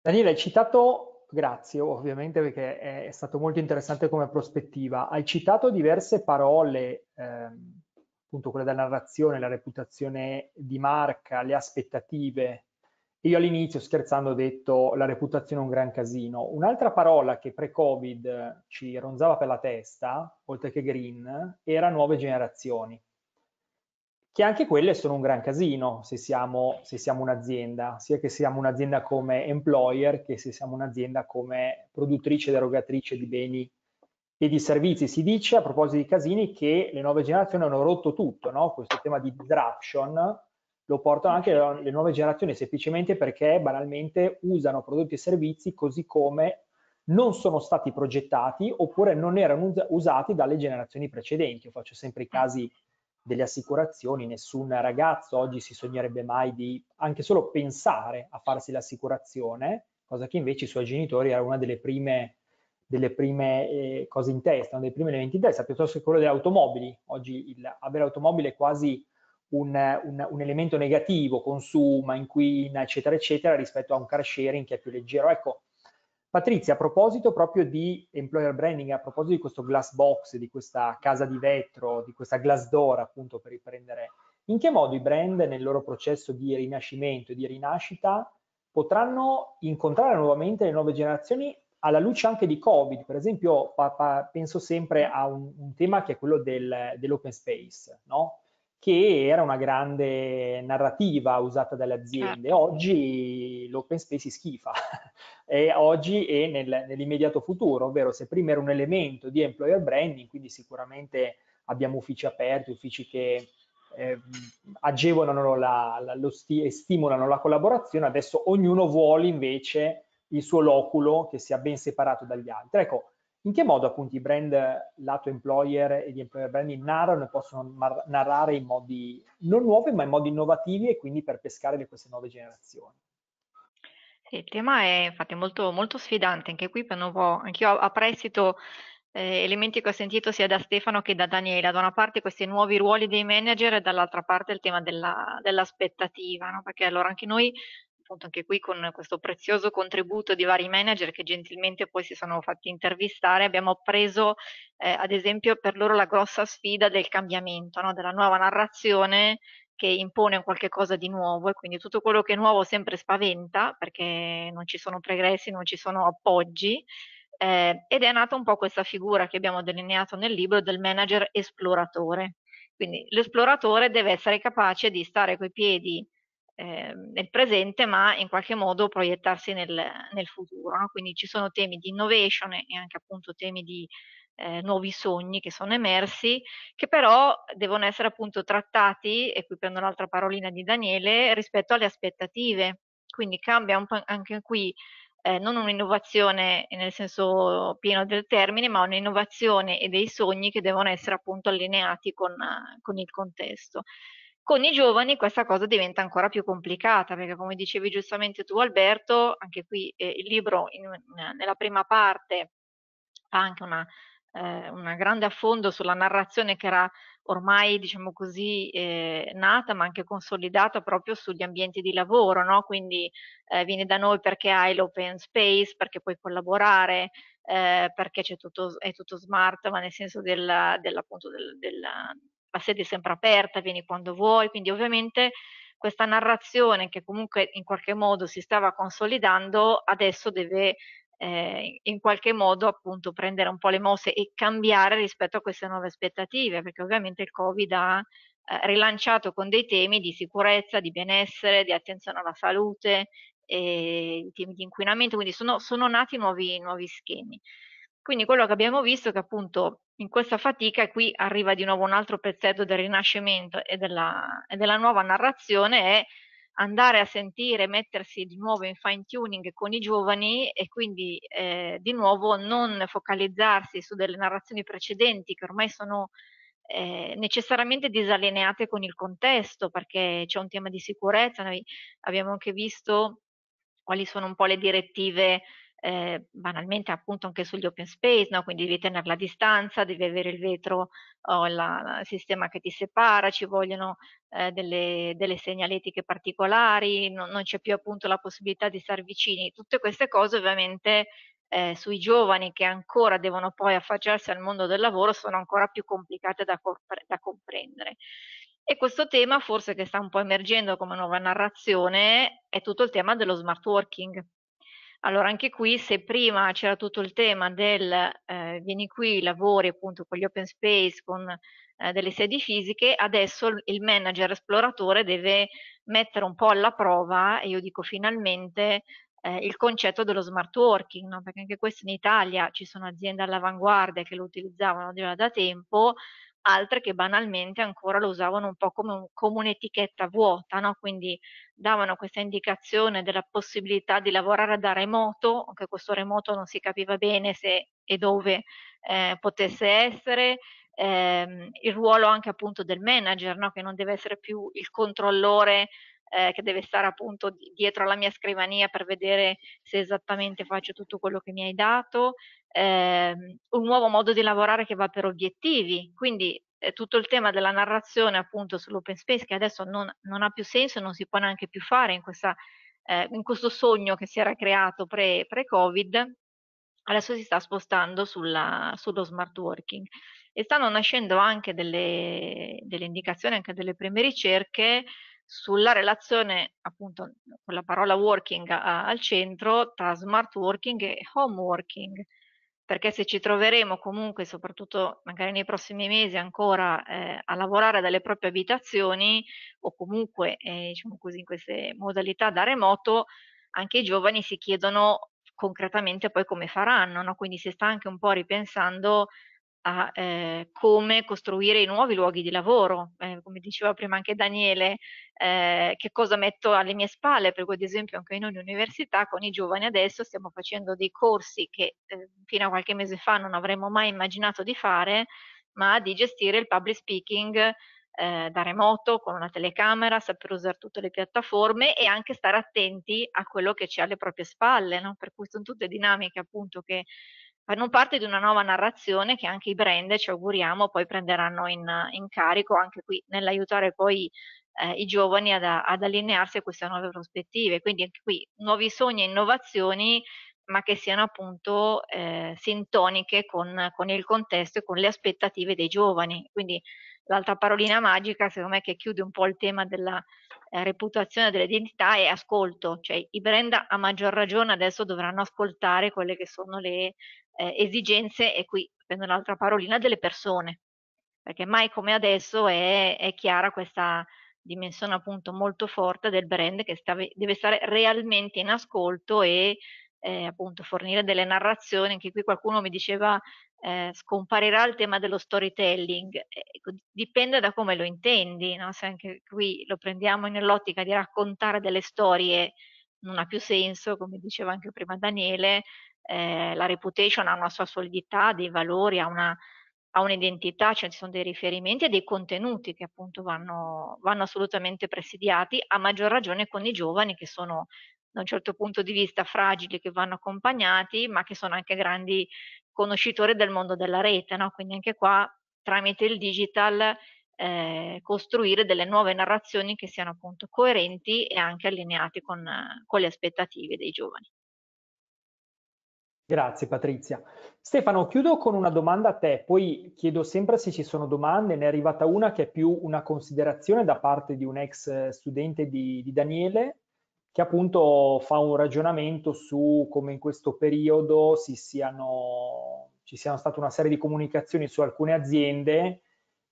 Daniele, hai citato grazie ovviamente perché è, stato molto interessante come prospettiva. Hai citato diverse parole, ehm, appunto quella della narrazione, la reputazione di marca, le aspettative. Io all'inizio scherzando ho detto la reputazione è un gran casino. Un'altra parola che pre-Covid ci ronzava per la testa, oltre che green, era nuove generazioni che anche quelle sono un gran casino se siamo, se siamo un'azienda, sia che siamo un'azienda come employer che se siamo un'azienda come produttrice ed erogatrice di beni e di servizi. Si dice a proposito di casini che le nuove generazioni hanno rotto tutto, no? questo tema di disruption lo portano anche le nuove generazioni semplicemente perché banalmente usano prodotti e servizi così come non sono stati progettati oppure non erano usati dalle generazioni precedenti. Io faccio sempre i casi delle assicurazioni, nessun ragazzo oggi si sognerebbe mai di anche solo pensare a farsi l'assicurazione, cosa che invece i suoi genitori era una delle prime, delle prime eh, cose in testa, uno dei primi elementi in testa, piuttosto che quello delle automobili. Oggi il, avere automobile è quasi un, un, un, elemento negativo, consuma, inquina, eccetera, eccetera, rispetto a un car sharing che è più leggero. Ecco, Patrizia, a proposito proprio di employer branding, a proposito di questo glass box, di questa casa di vetro, di questa glass door appunto per riprendere, in che modo i brand nel loro processo di rinascimento e di rinascita potranno incontrare nuovamente le nuove generazioni alla luce anche di Covid? Per esempio penso sempre a un, un tema che è quello del, dell'open space, no? che era una grande narrativa usata dalle aziende. Ah. Oggi l'open space si schifa, e oggi e nel, nell'immediato futuro, ovvero se prima era un elemento di employer branding, quindi sicuramente abbiamo uffici aperti, uffici che eh, agevolano la, la, sti e stimolano la collaborazione, adesso ognuno vuole invece il suo loculo che sia ben separato dagli altri. Ecco, in che modo appunto i brand lato employer e gli employer branding narrano e possono narrare in modi non nuovi ma in modi innovativi e quindi per pescare le, queste nuove generazioni? Sì, il tema è infatti molto, molto sfidante, anche qui per un po', anch'io a, a prestito eh, elementi che ho sentito sia da Stefano che da Daniela, da una parte questi nuovi ruoli dei manager e dall'altra parte il tema della, dell'aspettativa, no? perché allora anche noi appunto anche qui con questo prezioso contributo di vari manager che gentilmente poi si sono fatti intervistare, abbiamo preso eh, ad esempio per loro la grossa sfida del cambiamento, no? della nuova narrazione che impone un qualche cosa di nuovo e quindi tutto quello che è nuovo sempre spaventa perché non ci sono pregressi, non ci sono appoggi eh, ed è nata un po' questa figura che abbiamo delineato nel libro del manager esploratore. Quindi l'esploratore deve essere capace di stare coi piedi Ehm, nel presente, ma in qualche modo proiettarsi nel, nel futuro. No? Quindi ci sono temi di innovation e anche appunto temi di eh, nuovi sogni che sono emersi, che però devono essere appunto trattati, e qui prendo l'altra parolina di Daniele, rispetto alle aspettative. Quindi cambia un po' anche qui eh, non un'innovazione nel senso pieno del termine, ma un'innovazione e dei sogni che devono essere appunto allineati con, con il contesto. Con i giovani questa cosa diventa ancora più complicata perché come dicevi giustamente tu Alberto, anche qui eh, il libro in, nella prima parte fa anche una, eh, una grande affondo sulla narrazione che era ormai diciamo così eh, nata ma anche consolidata proprio sugli ambienti di lavoro, no? quindi eh, vieni da noi perché hai l'open space, perché puoi collaborare, eh, perché tutto, è tutto smart, ma nel senso del, del, del, del, la sede è sempre aperta, vieni quando vuoi, quindi ovviamente questa narrazione che comunque in qualche modo si stava consolidando adesso deve eh, in qualche modo appunto prendere un po' le mosse e cambiare rispetto a queste nuove aspettative, perché ovviamente il Covid ha eh, rilanciato con dei temi di sicurezza, di benessere, di attenzione alla salute, eh, temi di inquinamento, quindi sono, sono nati nuovi, nuovi schemi. Quindi quello che abbiamo visto è che appunto in questa fatica qui arriva di nuovo un altro pezzetto del Rinascimento e della, e della nuova narrazione è andare a sentire, mettersi di nuovo in fine tuning con i giovani e quindi eh, di nuovo non focalizzarsi su delle narrazioni precedenti che ormai sono eh, necessariamente disallineate con il contesto perché c'è un tema di sicurezza, noi abbiamo anche visto quali sono un po' le direttive eh, banalmente appunto anche sugli open space, no? quindi devi tenere la distanza, devi avere il vetro o oh, il sistema che ti separa, ci vogliono eh, delle, delle, segnaletiche particolari, no, non c'è più appunto la possibilità di stare vicini. Tutte queste cose ovviamente eh, sui giovani che ancora devono poi affacciarsi al mondo del lavoro sono ancora più complicate da, compre da comprendere. E questo tema forse che sta un po' emergendo come nuova narrazione è tutto il tema dello smart working allora anche qui se prima c'era tutto il tema del eh, vieni qui, lavori appunto con gli open space, con eh, delle sedi fisiche, adesso il manager esploratore deve mettere un po' alla prova, e io dico finalmente, eh, il concetto dello smart working, no? perché anche questo in Italia ci sono aziende all'avanguardia che lo utilizzavano già da tempo, altre che banalmente ancora lo usavano un po' come, un, come un'etichetta vuota, no? quindi davano questa indicazione della possibilità di lavorare da remoto, anche questo remoto non si capiva bene se e dove eh, potesse essere, ehm, il ruolo anche appunto del manager, no? che non deve essere più il controllore eh, che deve stare appunto dietro alla mia scrivania per vedere se esattamente faccio tutto quello che mi hai dato, eh, un nuovo modo di lavorare che va per obiettivi, quindi eh, tutto il tema della narrazione appunto sull'open space che adesso non, non ha più senso e non si può neanche più fare in, questa, eh, in questo sogno che si era creato pre, pre-Covid, adesso si sta spostando sulla, sullo smart working e stanno nascendo anche delle, delle indicazioni, anche delle prime ricerche sulla relazione appunto con la parola working a, al centro tra smart working e home working perché se ci troveremo comunque soprattutto magari nei prossimi mesi ancora eh, a lavorare dalle proprie abitazioni o comunque eh, diciamo così in queste modalità da remoto anche i giovani si chiedono concretamente poi come faranno no? quindi si sta anche un po' ripensando a eh, come costruire i nuovi luoghi di lavoro, eh, come diceva prima anche Daniele, eh, che cosa metto alle mie spalle, perché ad esempio anche noi in università con i giovani adesso stiamo facendo dei corsi che ehm, fino a qualche mese fa non avremmo mai immaginato di fare, ma di gestire il public speaking eh, da remoto, con una telecamera, saper usare tutte le piattaforme e anche stare attenti a quello che c'è alle proprie spalle, no? per cui sono tutte dinamiche appunto che fanno parte di una nuova narrazione che anche i brand ci auguriamo poi prenderanno in, in carico anche qui nell'aiutare poi eh, i giovani ad, ad, allinearsi a queste nuove prospettive. Quindi anche qui nuovi sogni e innovazioni ma che siano appunto eh, sintoniche con, con il contesto e con le aspettative dei giovani. Quindi l'altra parolina magica, secondo me, che chiude un po' il tema della, eh, reputazione dell'identità è ascolto, cioè i brand a maggior ragione adesso dovranno ascoltare quelle che sono le eh, esigenze, e qui prendo un'altra parolina, delle persone, perché mai come adesso è, è chiara questa dimensione appunto molto forte del brand che sta, deve stare realmente in ascolto e eh, appunto fornire delle narrazioni, anche qui qualcuno mi diceva eh, scomparirà il tema dello storytelling, ecco, dipende da come lo intendi, no? se anche qui lo prendiamo nell'ottica di raccontare delle storie non ha più senso, come diceva anche prima Daniele, eh, la reputation ha una sua solidità, dei valori, ha, una, ha un'identità, cioè ci sono dei riferimenti e dei contenuti che appunto vanno, vanno assolutamente presidiati, a maggior ragione con i giovani che sono da un certo punto di vista fragili, che vanno accompagnati, ma che sono anche grandi conoscitori del mondo della rete, no? quindi anche qua tramite il digital eh, costruire delle nuove narrazioni che siano appunto coerenti e anche allineate con, con le aspettative dei giovani. Grazie Patrizia. Stefano, chiudo con una domanda a te, poi chiedo sempre se ci sono domande, ne è arrivata una che è più una considerazione da parte di un ex eh, studente di, di Daniele, che appunto fa un ragionamento su come in questo periodo si siano, ci siano state una serie di comunicazioni su alcune aziende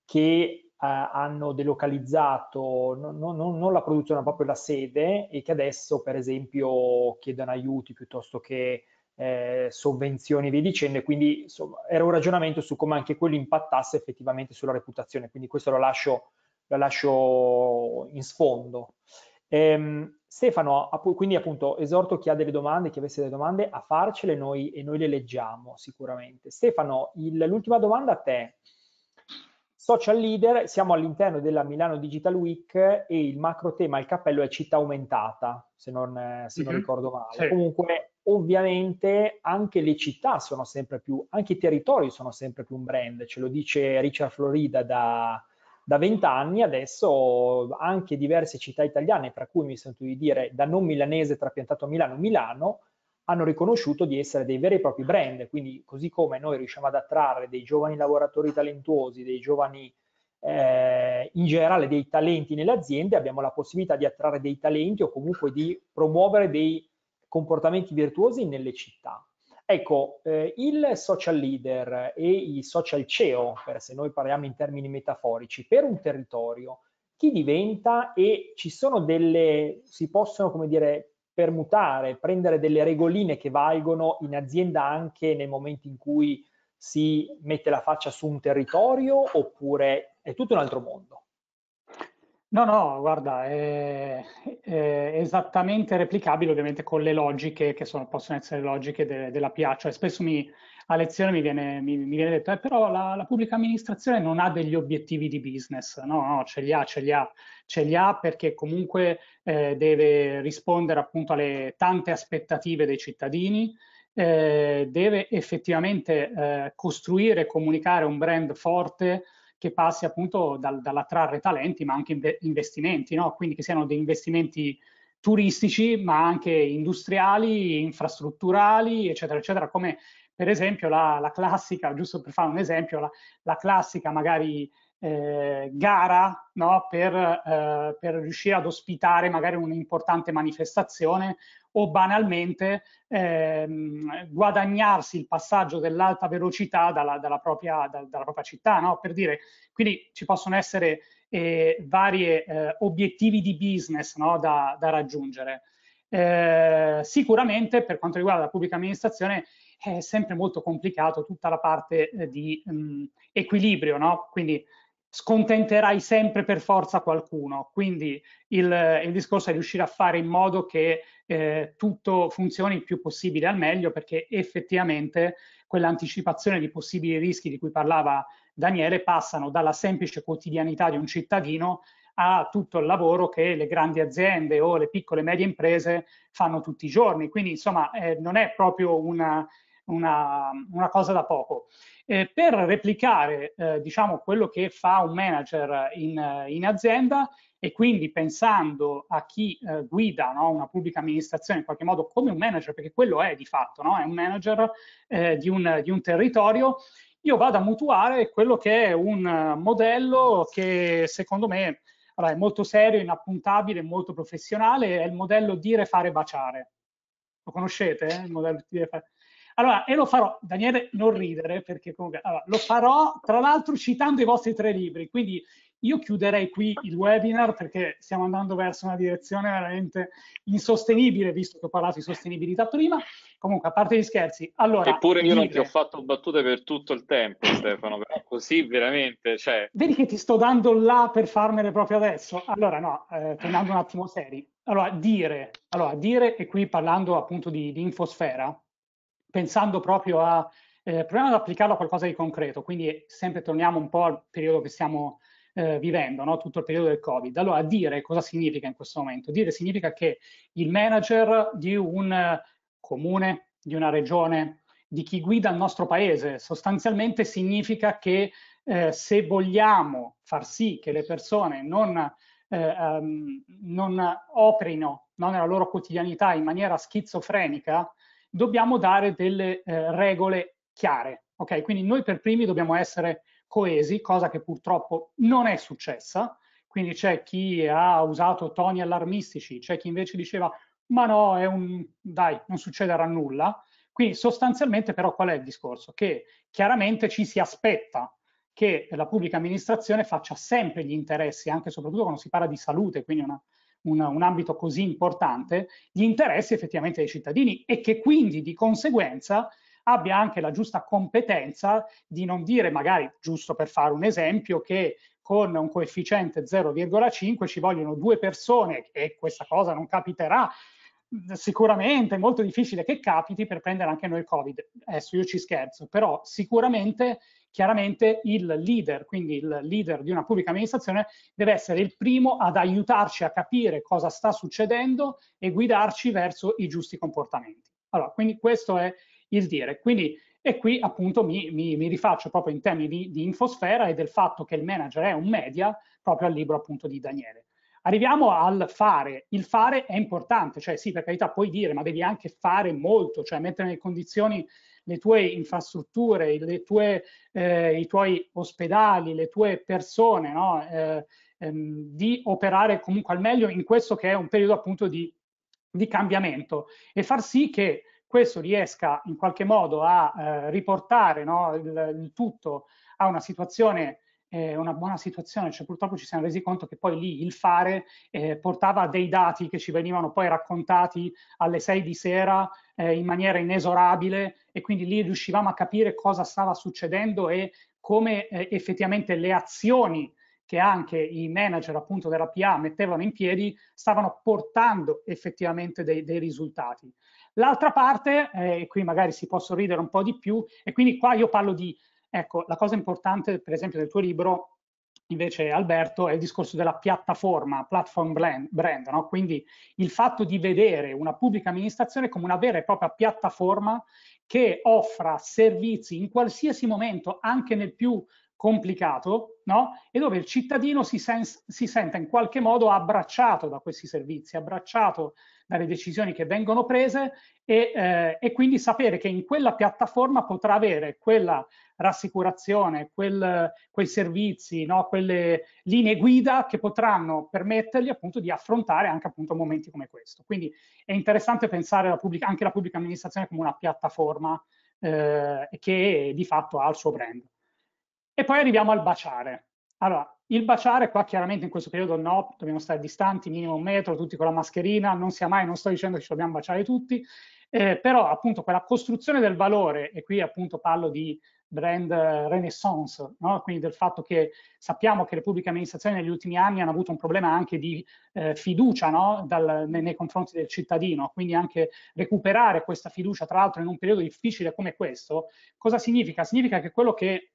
che eh, hanno delocalizzato no, no, non la produzione ma proprio la sede e che adesso per esempio chiedono aiuti piuttosto che eh, sovvenzioni e via dicendo, e quindi insomma, era un ragionamento su come anche quello impattasse effettivamente sulla reputazione, quindi questo lo lascio, lo lascio in sfondo. Ehm, Stefano, quindi appunto esorto chi ha delle domande, chi avesse delle domande, a farcele noi, e noi le leggiamo sicuramente. Stefano, l'ultima domanda a te. Social leader, siamo all'interno della Milano Digital Week e il macro tema, il cappello è città aumentata, se non, eh, se mm -hmm. ricordo male. Sì. Comunque, ovviamente anche le città sono sempre più, anche i territori sono sempre più un brand, ce lo dice Richard Florida da, da vent'anni adesso anche diverse città italiane, tra cui mi sento di dire da non milanese trapiantato a Milano, Milano hanno riconosciuto di essere dei veri e propri brand, quindi così come noi riusciamo ad attrarre dei giovani lavoratori talentuosi, dei giovani eh, in generale dei talenti nelle aziende, abbiamo la possibilità di attrarre dei talenti o comunque di promuovere dei comportamenti virtuosi nelle città. Ecco, eh, il social leader e i social CEO, per se noi parliamo in termini metaforici, per un territorio, chi diventa e ci sono delle, si possono, come dire, permutare, prendere delle regoline che valgono in azienda anche nel momento in cui si mette la faccia su un territorio oppure è tutto un altro mondo? No, no, guarda, è, è esattamente replicabile ovviamente con le logiche che sono, possono essere logiche de, dell'API, cioè spesso mi, a lezione mi viene, mi, mi viene detto, eh, però la, la, pubblica amministrazione non ha degli obiettivi di business, no, no, ce li ha, ce li ha, ce li ha perché comunque eh, deve rispondere appunto alle tante aspettative dei cittadini, eh, deve effettivamente eh, costruire e comunicare un brand forte che passi appunto dal, dall'attrarre talenti ma anche investimenti, no? quindi che siano degli investimenti turistici ma anche industriali, infrastrutturali, eccetera, eccetera, come per esempio la, la classica, giusto per fare un esempio, la, la classica magari eh, gara no? per, eh, per, riuscire ad ospitare magari un'importante manifestazione o banalmente ehm, guadagnarsi il passaggio dell'alta velocità dalla, dalla, propria, da, dalla propria, città. No? Per dire, quindi ci possono essere eh, vari eh, obiettivi di business no? da, da, raggiungere. Eh, sicuramente per quanto riguarda la pubblica amministrazione è sempre molto complicato tutta la parte eh, di mh, mm, equilibrio, no? quindi scontenterai sempre per forza qualcuno. Quindi il, il discorso è riuscire a fare in modo che eh, tutto funzioni il più possibile al meglio, perché effettivamente quell'anticipazione di possibili rischi di cui parlava Daniele passano dalla semplice quotidianità di un cittadino a tutto il lavoro che le grandi aziende o le piccole e medie imprese fanno tutti i giorni. Quindi insomma eh, non è proprio una, una, una cosa da poco. Eh, per replicare eh, diciamo, quello che fa un manager in, in azienda e quindi pensando a chi eh, guida no, una pubblica amministrazione in qualche modo come un manager, perché quello è di fatto, no? è un manager eh, di un, di un territorio, io vado a mutuare quello che è un eh, modello che secondo me allora, è molto serio, inappuntabile, molto professionale, è il modello dire, fare, baciare. Lo conoscete? Eh? Il modello dire, fare... Allora, e lo farò, Daniele, non ridere, perché comunque allora, lo farò tra l'altro citando i vostri tre libri. Quindi io chiuderei qui il webinar perché stiamo andando verso una direzione veramente insostenibile, visto che ho parlato di sostenibilità prima. Comunque, a parte gli scherzi, allora... Eppure io dire... non ti ho fatto battute per tutto il tempo, Stefano, però così veramente, cioè... Vedi che ti sto dando là per farmele proprio adesso? Allora, no, eh, tornando un attimo seri. Allora, dire, allora, dire, e qui parlando appunto di, di infosfera, pensando proprio a, eh, proviamo ad applicarlo a qualcosa di concreto, quindi sempre torniamo un po' al periodo che stiamo eh, vivendo, no? tutto il periodo del Covid. Allora, dire cosa significa in questo momento? Dire significa che il manager di un eh, comune, di una regione, di chi guida il nostro paese, sostanzialmente significa che eh, se vogliamo far sì che le persone non, um, non operino no, nella loro quotidianità in maniera schizofrenica, dobbiamo dare delle eh, regole chiare. Ok, Quindi noi per primi dobbiamo essere coesi, cosa che purtroppo non è successa. Quindi c'è chi ha usato toni allarmistici, c'è chi invece diceva ma no, è un... dai, non succederà nulla. Quindi sostanzialmente però qual è il discorso? Che chiaramente ci si aspetta che la pubblica amministrazione faccia sempre gli interessi, anche e soprattutto quando si parla di salute, quindi una un, un ambito così importante, gli interessi effettivamente dei cittadini e che quindi di conseguenza abbia anche la giusta competenza di non dire magari, giusto per fare un esempio, che con un coefficiente 0,5 ci vogliono due persone e questa cosa non capiterà sicuramente è molto difficile che capiti per prendere anche noi il Covid. Adesso io ci scherzo, però sicuramente, chiaramente il leader, quindi il leader di una pubblica amministrazione, deve essere il primo ad aiutarci a capire cosa sta succedendo e guidarci verso i giusti comportamenti. Allora, quindi questo è il dire. Quindi, e qui appunto mi, mi, mi rifaccio proprio in termini di, di infosfera e del fatto che il manager è un media, proprio al libro appunto di Daniele. Arriviamo al fare. Il fare è importante, cioè sì, per carità puoi dire, ma devi anche fare molto, cioè mettere nelle condizioni le tue infrastrutture, le tue, eh, i tuoi ospedali, le tue persone, no? eh, ehm, di operare comunque al meglio in questo che è un periodo appunto di, di cambiamento e far sì che questo riesca in qualche modo a eh, riportare no? il, il tutto a una situazione eh, una buona situazione, cioè purtroppo ci siamo resi conto che poi lì il fare eh, portava dei dati che ci venivano poi raccontati alle 6 di sera eh, in maniera inesorabile e quindi lì riuscivamo a capire cosa stava succedendo e come eh, effettivamente le azioni che anche i manager appunto della PA mettevano in piedi stavano portando effettivamente dei, dei risultati. L'altra parte, eh, e eh, qui magari si può sorridere un po' di più, e quindi qua io parlo di Ecco, la cosa importante, per esempio, del tuo libro, invece, Alberto, è il discorso della piattaforma, platform brand, brand no? quindi il fatto di vedere una pubblica amministrazione come una vera e propria piattaforma che offra servizi in qualsiasi momento, anche nel più complicato, no? E dove il cittadino si, si senta in qualche modo abbracciato da questi servizi, abbracciato dalle decisioni che vengono prese e, eh, e, quindi sapere che in quella piattaforma potrà avere quella rassicurazione, quel, quei servizi, no? quelle linee guida che potranno permettergli appunto di affrontare anche appunto momenti come questo. Quindi è interessante pensare alla pubblica, anche la pubblica amministrazione come una piattaforma eh, che di fatto ha il suo brand. E poi arriviamo al baciare. Allora, il baciare qua chiaramente in questo periodo no, dobbiamo stare distanti, minimo un metro, tutti con la mascherina, non sia mai, non sto dicendo che ci dobbiamo baciare tutti, eh, però appunto quella costruzione del valore, e qui appunto parlo di brand eh, renaissance, no? quindi del fatto che sappiamo che le pubbliche amministrazioni negli ultimi anni hanno avuto un problema anche di eh, fiducia no? Dal, nei, nei, confronti del cittadino, quindi anche recuperare questa fiducia, tra l'altro in un periodo difficile come questo, cosa significa? Significa che quello che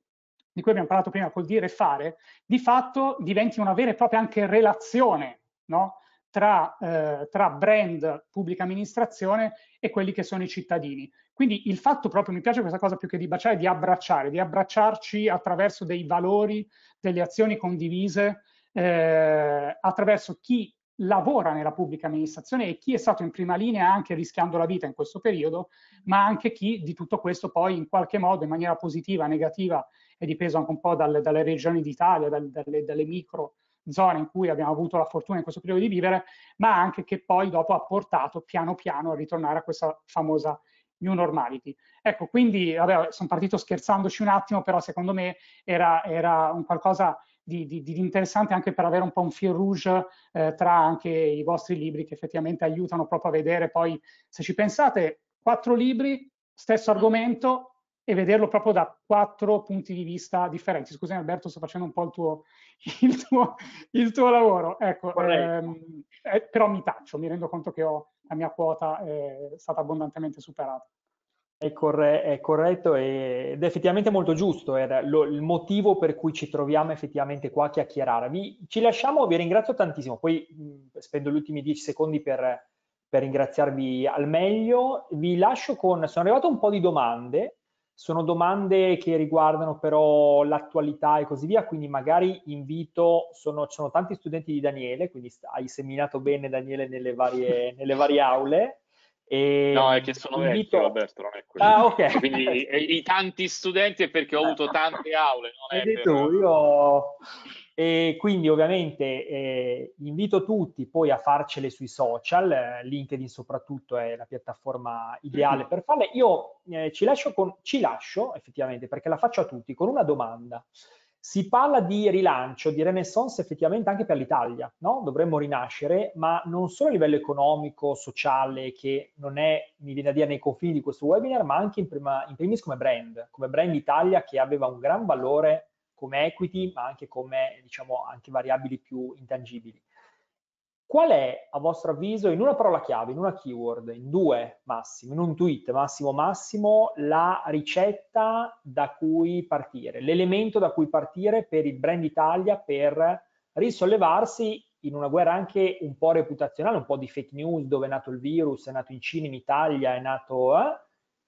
di cui abbiamo parlato prima col dire e fare, di fatto diventi una vera e propria anche relazione no? tra, eh, tra brand, pubblica amministrazione e quelli che sono i cittadini. Quindi il fatto proprio, mi piace questa cosa più che di baciare, di abbracciare, di abbracciarci attraverso dei valori, delle azioni condivise, eh, attraverso chi lavora nella pubblica amministrazione e chi è stato in prima linea anche rischiando la vita in questo periodo, ma anche chi di tutto questo poi in qualche modo, in maniera positiva, negativa è dipeso anche un po' dalle, dalle regioni d'Italia, dalle, dalle, dalle micro zone in cui abbiamo avuto la fortuna in questo periodo di vivere, ma anche che poi dopo ha portato piano piano a ritornare a questa famosa new normality. Ecco, quindi sono partito scherzandoci un attimo, però secondo me era, era un qualcosa di, di, di, interessante anche per avere un po' un fil rouge eh, tra anche i vostri libri che effettivamente aiutano proprio a vedere poi, se ci pensate, quattro libri, stesso argomento, e vederlo proprio da quattro punti di vista differenti. Scusami Alberto, sto facendo un po' il tuo, il tuo, il tuo lavoro, ecco, ehm, eh, però mi taccio, mi rendo conto che ho, la mia quota è stata abbondantemente superata. È, corre è corretto ed è effettivamente molto giusto, era lo, il motivo per cui ci troviamo effettivamente qua a chiacchierare. Vi, ci lasciamo, vi ringrazio tantissimo, poi mh, spendo gli ultimi dieci secondi per, per ringraziarvi al meglio. Vi lascio con, sono arrivato un po' di domande, sono domande che riguardano però l'attualità e così via, quindi magari invito, sono, sono tanti studenti di Daniele, quindi hai seminato bene Daniele nelle varie, nelle varie aule, e no, è che sono invito... vecchio, Roberto, non è quello. Ah, ok. Quindi i, i tanti studenti è perché ho avuto tante aule, non è detto, per... io... E quindi ovviamente eh, invito tutti poi a farcele sui social, eh, LinkedIn soprattutto è la piattaforma ideale mhm. per farle. Io eh, ci, lascio con... ci lascio effettivamente perché la faccio a tutti con una domanda. Si parla di rilancio, di renaissance effettivamente anche per l'Italia, no? Dovremmo rinascere, ma non solo a livello economico, sociale, che non è, mi viene a dire, nei confini di questo webinar, ma anche in, prima, in primis come brand, come brand Italia che aveva un gran valore come equity, ma anche come, diciamo, anche variabili più intangibili. Qual è, a vostro avviso, in una parola chiave, in una keyword, in due massimo, in un tweet massimo massimo, la ricetta da cui partire, l'elemento da cui partire per il brand Italia per risollevarsi in una guerra anche un po' reputazionale, un po' di fake news, dove è nato il virus, è nato in Cina, in Italia, è nato... Eh?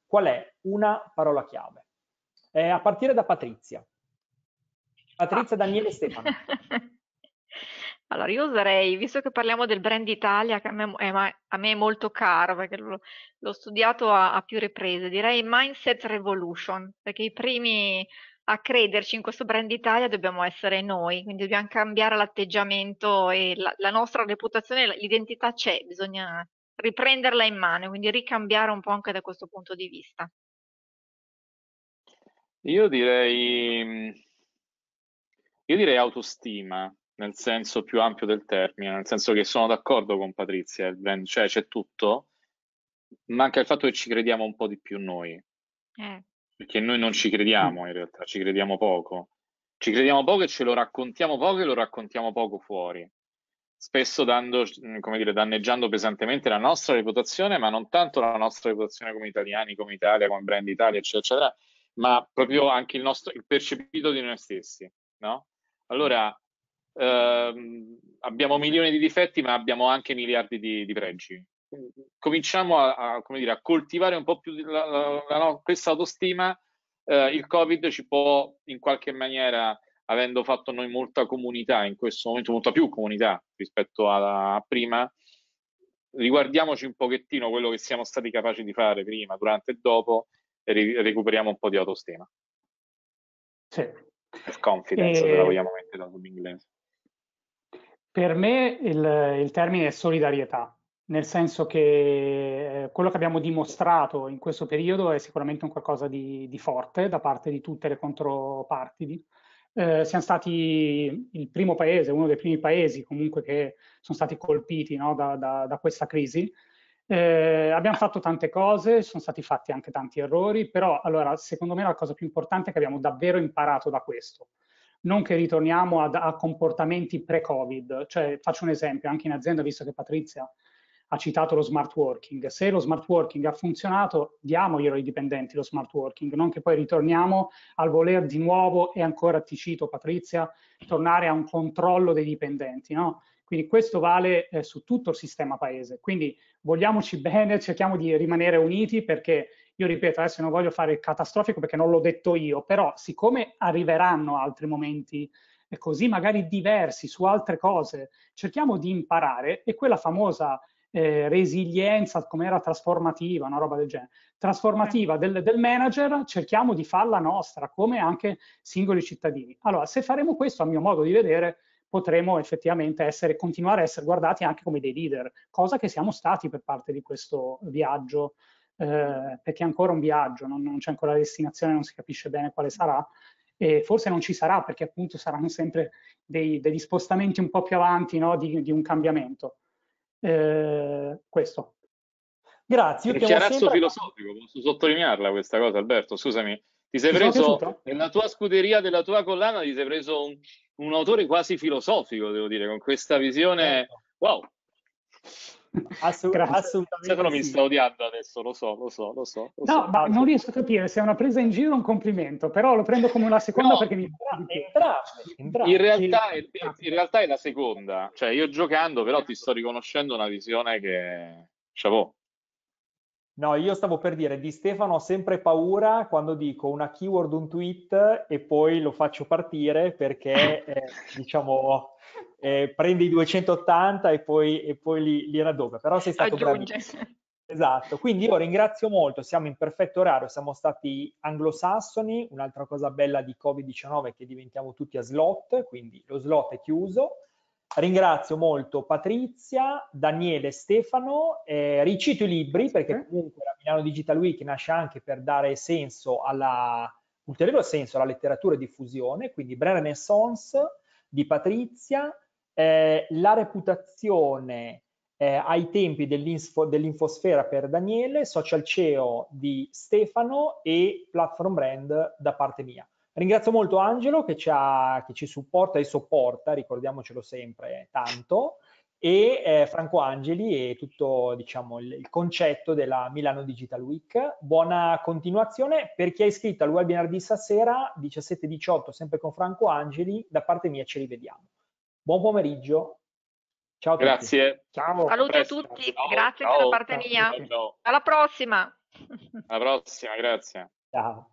Qual è una parola chiave? Eh, a partire da Patrizia. Patrizia, ah. Daniele e Stefano. Allora, io userei, visto che parliamo del brand Italia, che a me è, eh, a me è molto caro perché l'ho studiato a, a più riprese, direi Mindset Revolution, perché i primi a crederci in questo brand Italia dobbiamo essere noi, quindi dobbiamo cambiare l'atteggiamento e la, la nostra reputazione, l'identità c'è, bisogna riprenderla in mano, quindi ricambiare un po' anche da questo punto di vista. Io direi, io direi autostima, nel senso più ampio del termine, nel senso che sono d'accordo con Patrizia, il brand c'è, cioè c'è tutto, manca il fatto che ci crediamo un po' di più noi, eh. perché noi non ci crediamo in realtà, ci crediamo poco, ci crediamo poco e ce lo raccontiamo poco e lo raccontiamo poco fuori, spesso dando, dire, danneggiando pesantemente la nostra reputazione, ma non tanto la nostra reputazione come italiani, come Italia, come brand Italia, eccetera, eccetera, ma proprio anche il, nostro, il percepito di noi stessi, no? Allora, eh, abbiamo milioni di difetti, ma abbiamo anche miliardi di, di pregi. Cominciamo a, a, dire, a, coltivare un po' più la, la, la, no, questa autostima. Eh, il Covid ci può in qualche maniera, avendo fatto noi molta comunità in questo momento, molta più comunità rispetto alla, a prima, riguardiamoci un pochettino quello che siamo stati capaci di fare prima, durante e dopo e ri- recuperiamo un po' di autostima. Sì. Per confidence, e... se la eh, vogliamo mettere dal inglese. Per me il, il termine è solidarietà, nel senso che eh, quello che abbiamo dimostrato in questo periodo è sicuramente un qualcosa di, di forte da parte di tutte le controparti. Eh, siamo stati il primo paese, uno dei primi paesi comunque che sono stati colpiti no, da, da, da, questa crisi. Eh, abbiamo fatto tante cose, sono stati fatti anche tanti errori, però allora secondo me la cosa più importante è che abbiamo davvero imparato da questo non che ritorniamo ad, a comportamenti pre-Covid. Cioè, faccio un esempio, anche in azienda, visto che Patrizia ha citato lo smart working. Se lo smart working ha funzionato, diamoglielo ai dipendenti lo smart working, non che poi ritorniamo al voler di nuovo, e ancora ti cito Patrizia, tornare a un controllo dei dipendenti. No? Quindi questo vale eh, su tutto il sistema paese. Quindi vogliamoci bene, cerchiamo di rimanere uniti perché io ripeto, adesso non voglio fare il catastrofico perché non l'ho detto io, però siccome arriveranno altri momenti eh, così magari diversi su altre cose, cerchiamo di imparare e quella famosa eh, resilienza, come era trasformativa, una roba del genere, trasformativa del, del, manager, cerchiamo di farla nostra, come anche singoli cittadini. Allora, se faremo questo, a mio modo di vedere, potremo effettivamente essere, continuare a essere guardati anche come dei leader, cosa che siamo stati per parte di questo viaggio eh, perché è ancora un viaggio, non, non c'è ancora la destinazione, non si capisce bene quale sarà, e forse non ci sarà perché appunto saranno sempre dei, degli spostamenti un po' più avanti no? di, di, un cambiamento. Eh, questo. Grazie. Io È sempre... filosofico, posso sottolinearla questa cosa Alberto, scusami. Ti sei ti preso, nella tua scuderia della tua collana, ti sei preso un, un autore quasi filosofico, devo dire, con questa visione, certo. wow. Assolut- assolutamente. Secondo sì. mi sta odiando adesso, lo so, lo so, lo so. Lo no, so. ma non riesco a capire se è una presa in giro o un complimento, però lo prendo come una seconda no, perché mi... Entrambe, entrambe. In, realtà, è, in realtà è la seconda, cioè io giocando però ti sto riconoscendo una visione che... Ciao. Boh, No, io stavo per dire, di Stefano ho sempre paura quando dico una keyword, un tweet e poi lo faccio partire perché, eh, diciamo, eh, prende i 280 e poi, e poi li, li raddoppia. Però sei stato bravo. Esatto, quindi io ringrazio molto, siamo in perfetto orario, siamo stati anglosassoni, un'altra cosa bella di Covid-19 è che diventiamo tutti a slot, quindi lo slot è chiuso. Ringrazio molto Patrizia, Daniele, Stefano, eh, ricito i libri perché comunque la Milano Digital Week nasce anche per dare senso alla, ulteriore senso alla letteratura e diffusione, quindi Brand Renaissance di Patrizia, eh, La reputazione eh, ai tempi dell'infosfera per Daniele, Social CEO di Stefano e Platform Brand da parte mia. Ringrazio molto Angelo che ci, ha, che ci supporta e sopporta, ricordiamocelo sempre tanto, e eh, Franco Angeli e tutto diciamo, il, il, concetto della Milano Digital Week. Buona continuazione. Per chi è iscritto al webinar di stasera, 17-18, sempre con Franco Angeli, da parte mia ci rivediamo. Buon pomeriggio. Ciao a Grazie. tutti. Grazie. Saluti a tutti. Ciao, grazie ciao, da parte ciao, mia. Alla prossima. Alla prossima, grazie. Ciao.